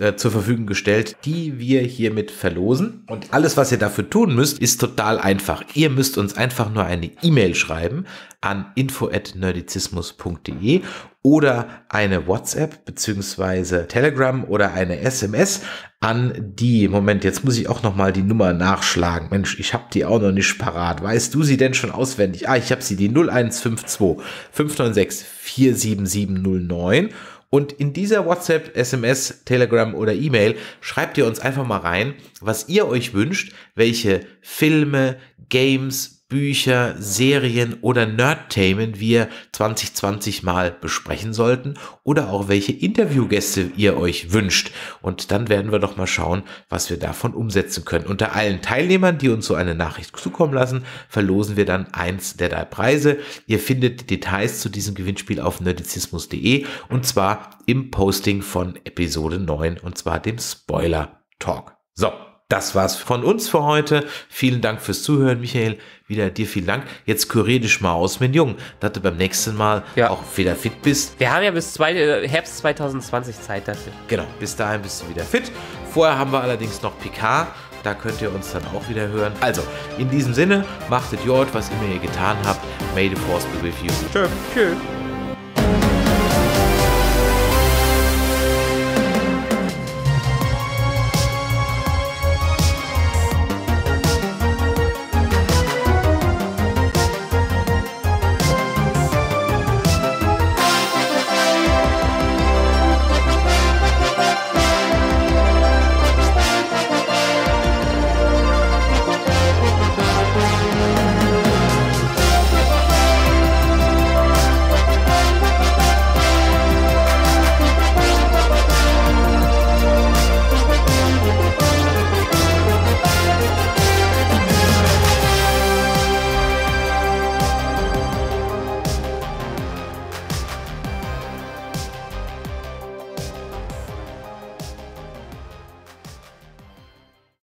Speaker 1: äh, zur Verfügung gestellt, die wir hiermit verlosen. Und alles, was ihr dafür tun müsst, ist total einfach. Ihr müsst uns einfach nur eine E-Mail schreiben an info@nerdizismus.de oder eine WhatsApp bzw. Telegram oder eine SMS an die. Moment, jetzt muss ich auch nochmal die Nummer nachschlagen. Mensch, ich habe die auch noch nicht parat. Weißt du sie denn schon auswendig? Ah, ich habe sie die 0152 596 47709 und in dieser WhatsApp, SMS, Telegram oder E-Mail schreibt ihr uns einfach mal rein, was ihr euch wünscht, welche Filme, Games, Bücher, Serien oder Nerdthemen wir 2020 mal besprechen sollten oder auch welche Interviewgäste ihr euch wünscht. Und dann werden wir doch mal schauen, was wir davon umsetzen können. Unter allen Teilnehmern, die uns so eine Nachricht zukommen lassen, verlosen wir dann eins der drei Preise. Ihr findet Details zu diesem Gewinnspiel auf nerdizismus.de und zwar im Posting von Episode 9 und zwar dem Spoiler Talk. So. Das war's von uns für heute. Vielen Dank fürs Zuhören, Michael. Wieder dir vielen Dank. Jetzt kurier dich mal aus mit Jung, dass du beim nächsten Mal ja. auch wieder fit bist. Wir haben ja bis zwei, äh, Herbst 2020 Zeit dafür. Genau, bis dahin bist du wieder fit. Vorher haben wir allerdings noch Picard. Da könnt ihr uns dann auch wieder hören. Also, in diesem Sinne, machtet Jord, was immer ihr getan habt. May the Force be with you.
Speaker 2: Tschö. Tschö.